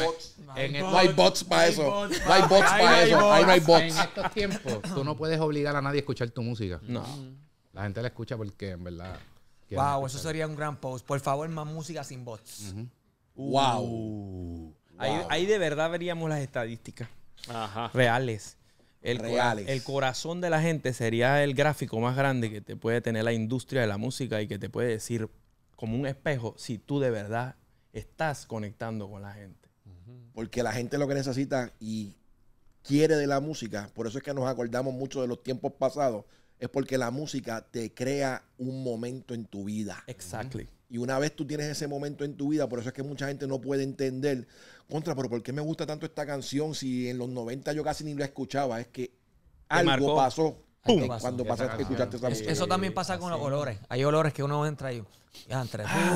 No hay, no hay bots para eso. No hay bots para eso. Ahí no hay bots. En estos tiempos, [laughs] tú no puedes obligar a nadie a escuchar tu música. No. La gente la escucha porque, en verdad. Wow, eso sería un gran post. Por favor, más música sin bots. wow. Ahí, ahí de verdad veríamos las estadísticas. Ajá. reales el, el corazón de la gente sería el gráfico más grande que te puede tener la industria de la música y que te puede decir como un espejo si tú de verdad estás conectando con la gente. Porque la gente lo que necesita y quiere de la música, por eso es que nos acordamos mucho de los tiempos pasados, es porque la música te crea un momento en tu vida. Exactamente. Y una vez tú tienes ese momento en tu vida, por eso es que mucha gente no puede entender, contra, pero ¿por qué me gusta tanto esta canción si en los 90 yo casi ni la escuchaba? Es que algo pasó. Cuando escuchaste Eso también pasa con los olores. Hay olores que uno entra y ah,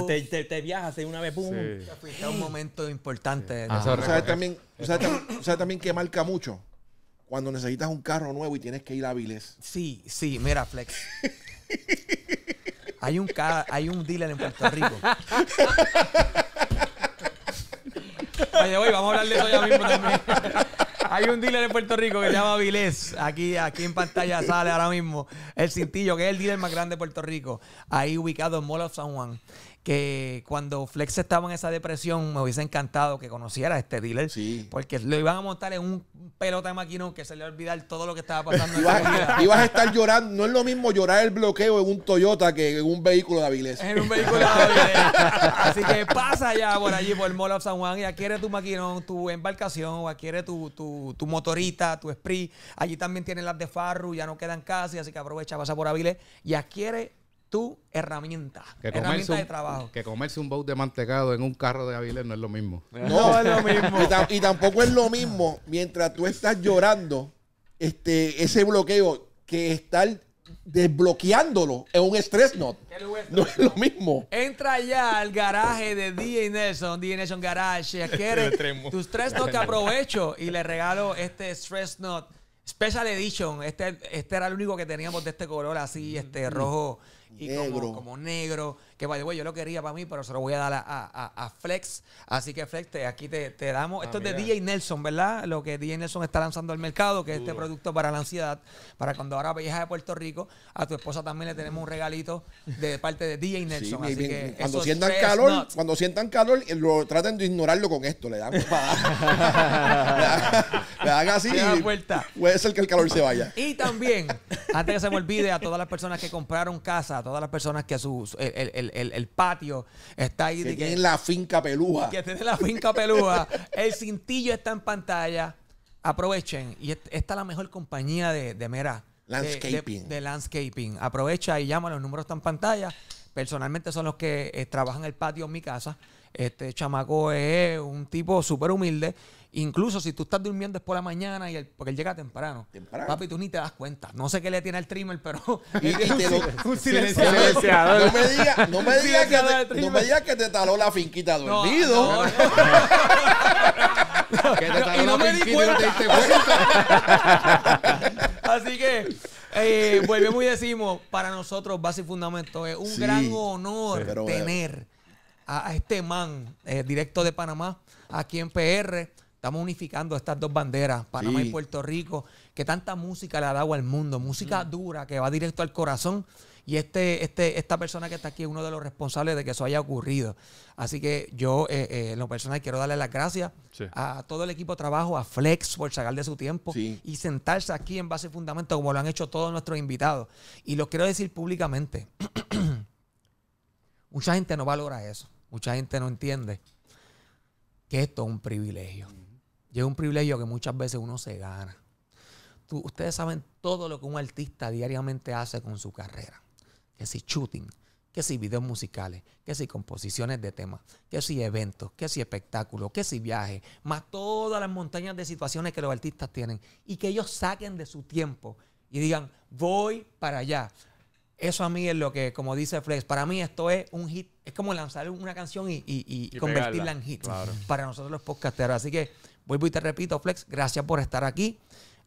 te, viajas y una vez, ¡pum! un momento importante. O sea, también, también que marca mucho? Cuando necesitas un carro nuevo y tienes que ir a Viles. Sí, sí, mira, Flex. [laughs] Hay un, hay un dealer en Puerto Rico. [laughs] vamos a hablar de mismo Hay un dealer en Puerto Rico que se llama Vilés. Aquí, aquí en pantalla sale ahora mismo. El Cintillo, que es el dealer más grande de Puerto Rico. Ahí ubicado en Mall San Juan que cuando Flex estaba en esa depresión, me hubiese encantado que conociera a este dealer. Sí. Porque lo iban a montar en un pelota de maquinón que se le iba a olvidar todo lo que estaba [laughs] pasando. ibas, a, a estar llorando. No es lo mismo llorar el bloqueo en un Toyota que en un vehículo de Avilés. En un vehículo de Avilés. [laughs] Así que pasa ya por allí, por el Mall of San Juan, y adquiere tu maquinón, tu embarcación, o adquiere tu, tu, motorita, tu spree. Allí también tienen las de Farru, ya no quedan casi, así que aprovecha, pasa por Avilés y adquiere tu herramienta. Que herramienta de trabajo. Que comerse un bowl de mantecado en un carro de Avilés no es lo mismo. [laughs] No es lo mismo. y, tampoco es lo mismo mientras tú estás llorando este, ese bloqueo que estar desbloqueándolo es un stress note No es lo mismo. Entra ya al garaje de DJ Nelson, DJ Nelson Garage. Quiere tu stress not que aprovecho y le regalo este stress not. Special Edition, este, este era el único que teníamos de este color así, este mm. rojo y negro. Como, como negro que, by the yo lo quería para mí, pero se lo voy a dar a, Flex. Así que, Flex, aquí te, damos. Ah, esto es de DJ Nelson, ¿verdad? Lo que DJ Nelson está lanzando al mercado, que es este producto para la ansiedad. Para cuando ahora viajes a Puerto Rico, a tu esposa también le tenemos un regalito de parte de DJ Nelson. Así que cuando sientan calor, cuando sientan calor, traten de ignorarlo con esto. Le dan [laughs] le, dan, así. puede ser que el calor se vaya. Y también, antes que se me olvide, a todas las personas que compraron casa, a todas las personas que a su, el el, patio está ahí. Que tiene la finca pelúa. Que tiene la finca pelúa. [laughs] el cintillo está en pantalla. Aprovechen. Y esta es la mejor compañía de, de mera. Landscaping. De, landscaping. Aprovecha y llama. Los números están en pantalla. Personalmente son los que eh, trabajan el patio en mi casa. Este chamaco es un tipo súper humilde Incluso si tú estás durmiendo después de la mañana y porque él llega temprano. Papi, tú ni te das cuenta. No sé qué le tiene el trimmer, pero. [laughs] Y, un [laughs] No me digas no [laughs] diga que, te, que te taló la finquita dormido. No, no, que te taló la finquita Así que. Eh, volvemos y decimos, para nosotros, Base y Fundamento, es un gran honor eh, tener a, este man eh, directo de Panamá aquí en PR Estamos unificando estas dos banderas, Panamá y Puerto Rico, que tanta música le ha dado al mundo, música mm. dura que va directo al corazón. Y este, este, esta persona que está aquí es uno de los responsables de que eso haya ocurrido. Así que yo, eh, eh, en lo personal, quiero darle las gracias a todo el equipo de trabajo, a Flex por sacar de su tiempo y sentarse aquí en base fundamento, como lo han hecho todos nuestros invitados. Y lo quiero decir públicamente: [clears throat] mucha gente no valora eso, mucha gente no entiende que esto es un privilegio. Y es un privilegio que muchas veces uno se gana. Tú, ustedes saben todo lo que un artista diariamente hace con su carrera. Que si shooting, que si videos musicales, que si composiciones de temas, que si eventos, que si espectáculos, que si viajes, más todas las montañas de situaciones que los artistas tienen y que ellos saquen de su tiempo y digan, voy para allá. Eso a mí es lo que, como dice Flex, para mí esto es un hit, es como lanzar una canción y, convertirla en hit para nosotros los podcasteros. Así que Vuelvo y te repito, Flex, gracias por estar aquí.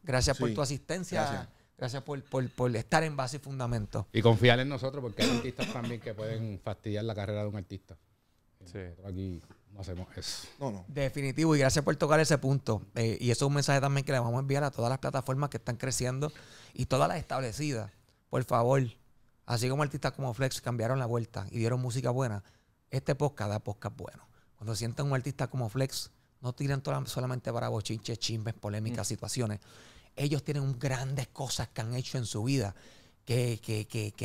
Gracias por tu asistencia. Gracias, por, por, estar en base y fundamento. Y confiar en nosotros, porque hay artistas también que pueden fastidiar la carrera de un artista. Eh, sí. Aquí no hacemos eso. No, no. Definitivo, y gracias por tocar ese punto. Eh, y eso es un mensaje también que le vamos a enviar a todas las plataformas que están creciendo y todas las establecidas. Por favor, así como artistas como Flex cambiaron la vuelta y dieron música buena, este podcast da podcast bueno. Cuando sientan un artista como Flex, no tiran solamente para bochinches, chismes, polémicas, mm. situaciones. Ellos tienen grandes cosas que han hecho en su vida que,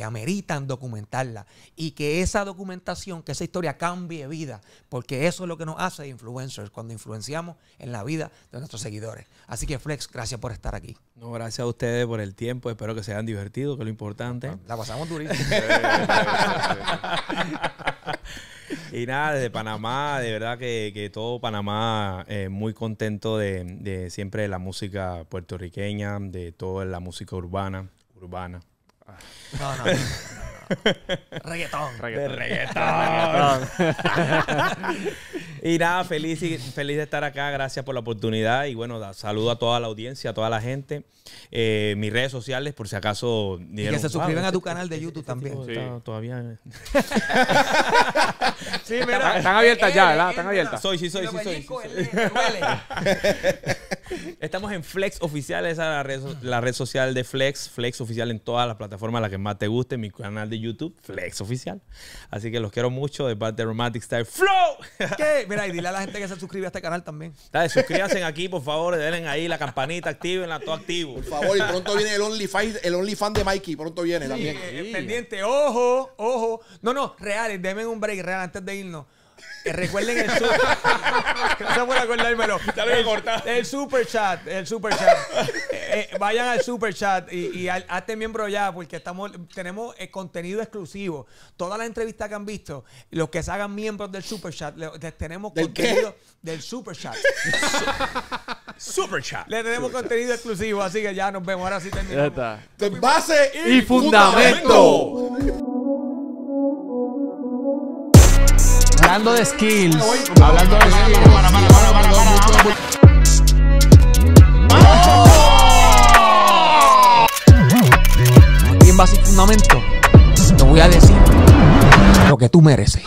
ameritan documentarla y que esa documentación, que esa historia cambie vida, porque eso es lo que nos hace influencers, cuando influenciamos en la vida de nuestros seguidores. Así que Flex, gracias por estar aquí. No, gracias a ustedes por el tiempo, espero que se hayan divertido, que es lo importante. La pasamos durísimo. [laughs] Y nada, desde Panamá, de verdad que, todo Panamá eh, muy contento de, siempre la música puertorriqueña, de toda la música urbana. Urbana. No, no. no, reggaetón. Reggaetón. y nada, feliz, feliz de estar acá. Gracias por la oportunidad. Y bueno, saludo a toda la audiencia, a toda la gente. Eh, mis redes sociales, por si acaso. que se suscriban a tu este, canal de este, YouTube este también. Sí. todavía. [laughs] sí, Están abiertas ya, ¿verdad? Eh, están abiertas. Eh, eh, soy, sí, soy, sí, soy. Estamos en Flex Oficial, esa es la red, social de Flex. Flex Oficial en todas las plataformas, la que más te guste. Mi canal de YouTube, Flex Oficial. Así que los quiero mucho de parte de Romantic Style Flow. Mira, y dile a la gente que se suscribe a este canal también. Dale, suscríbanse aquí, por favor. Denle ahí la campanita, activenla, todo activo. Por favor, y pronto viene el OnlyFans el only de Mikey. Pronto viene también. Eh, eh, pendiente, ojo, ojo. No, no, reales, denme un break real antes de irnos. Eh, recuerden el super. no se el, el super chat, el super chat. Eh, eh, vayan al super chat y, hazte miembro ya, porque estamos, tenemos contenido exclusivo. Todas las entrevistas que han visto, los que se hagan miembros del super chat, les tenemos contenido del super chat. [laughs] super chat. Le tenemos contenido exclusivo, así que ya nos vemos. Ahora sí terminamos. Ya está. Base y, fundamento. Hablando de skills. Hablando de skills. Bien básico fundamento. Te voy a decir lo que tú mereces.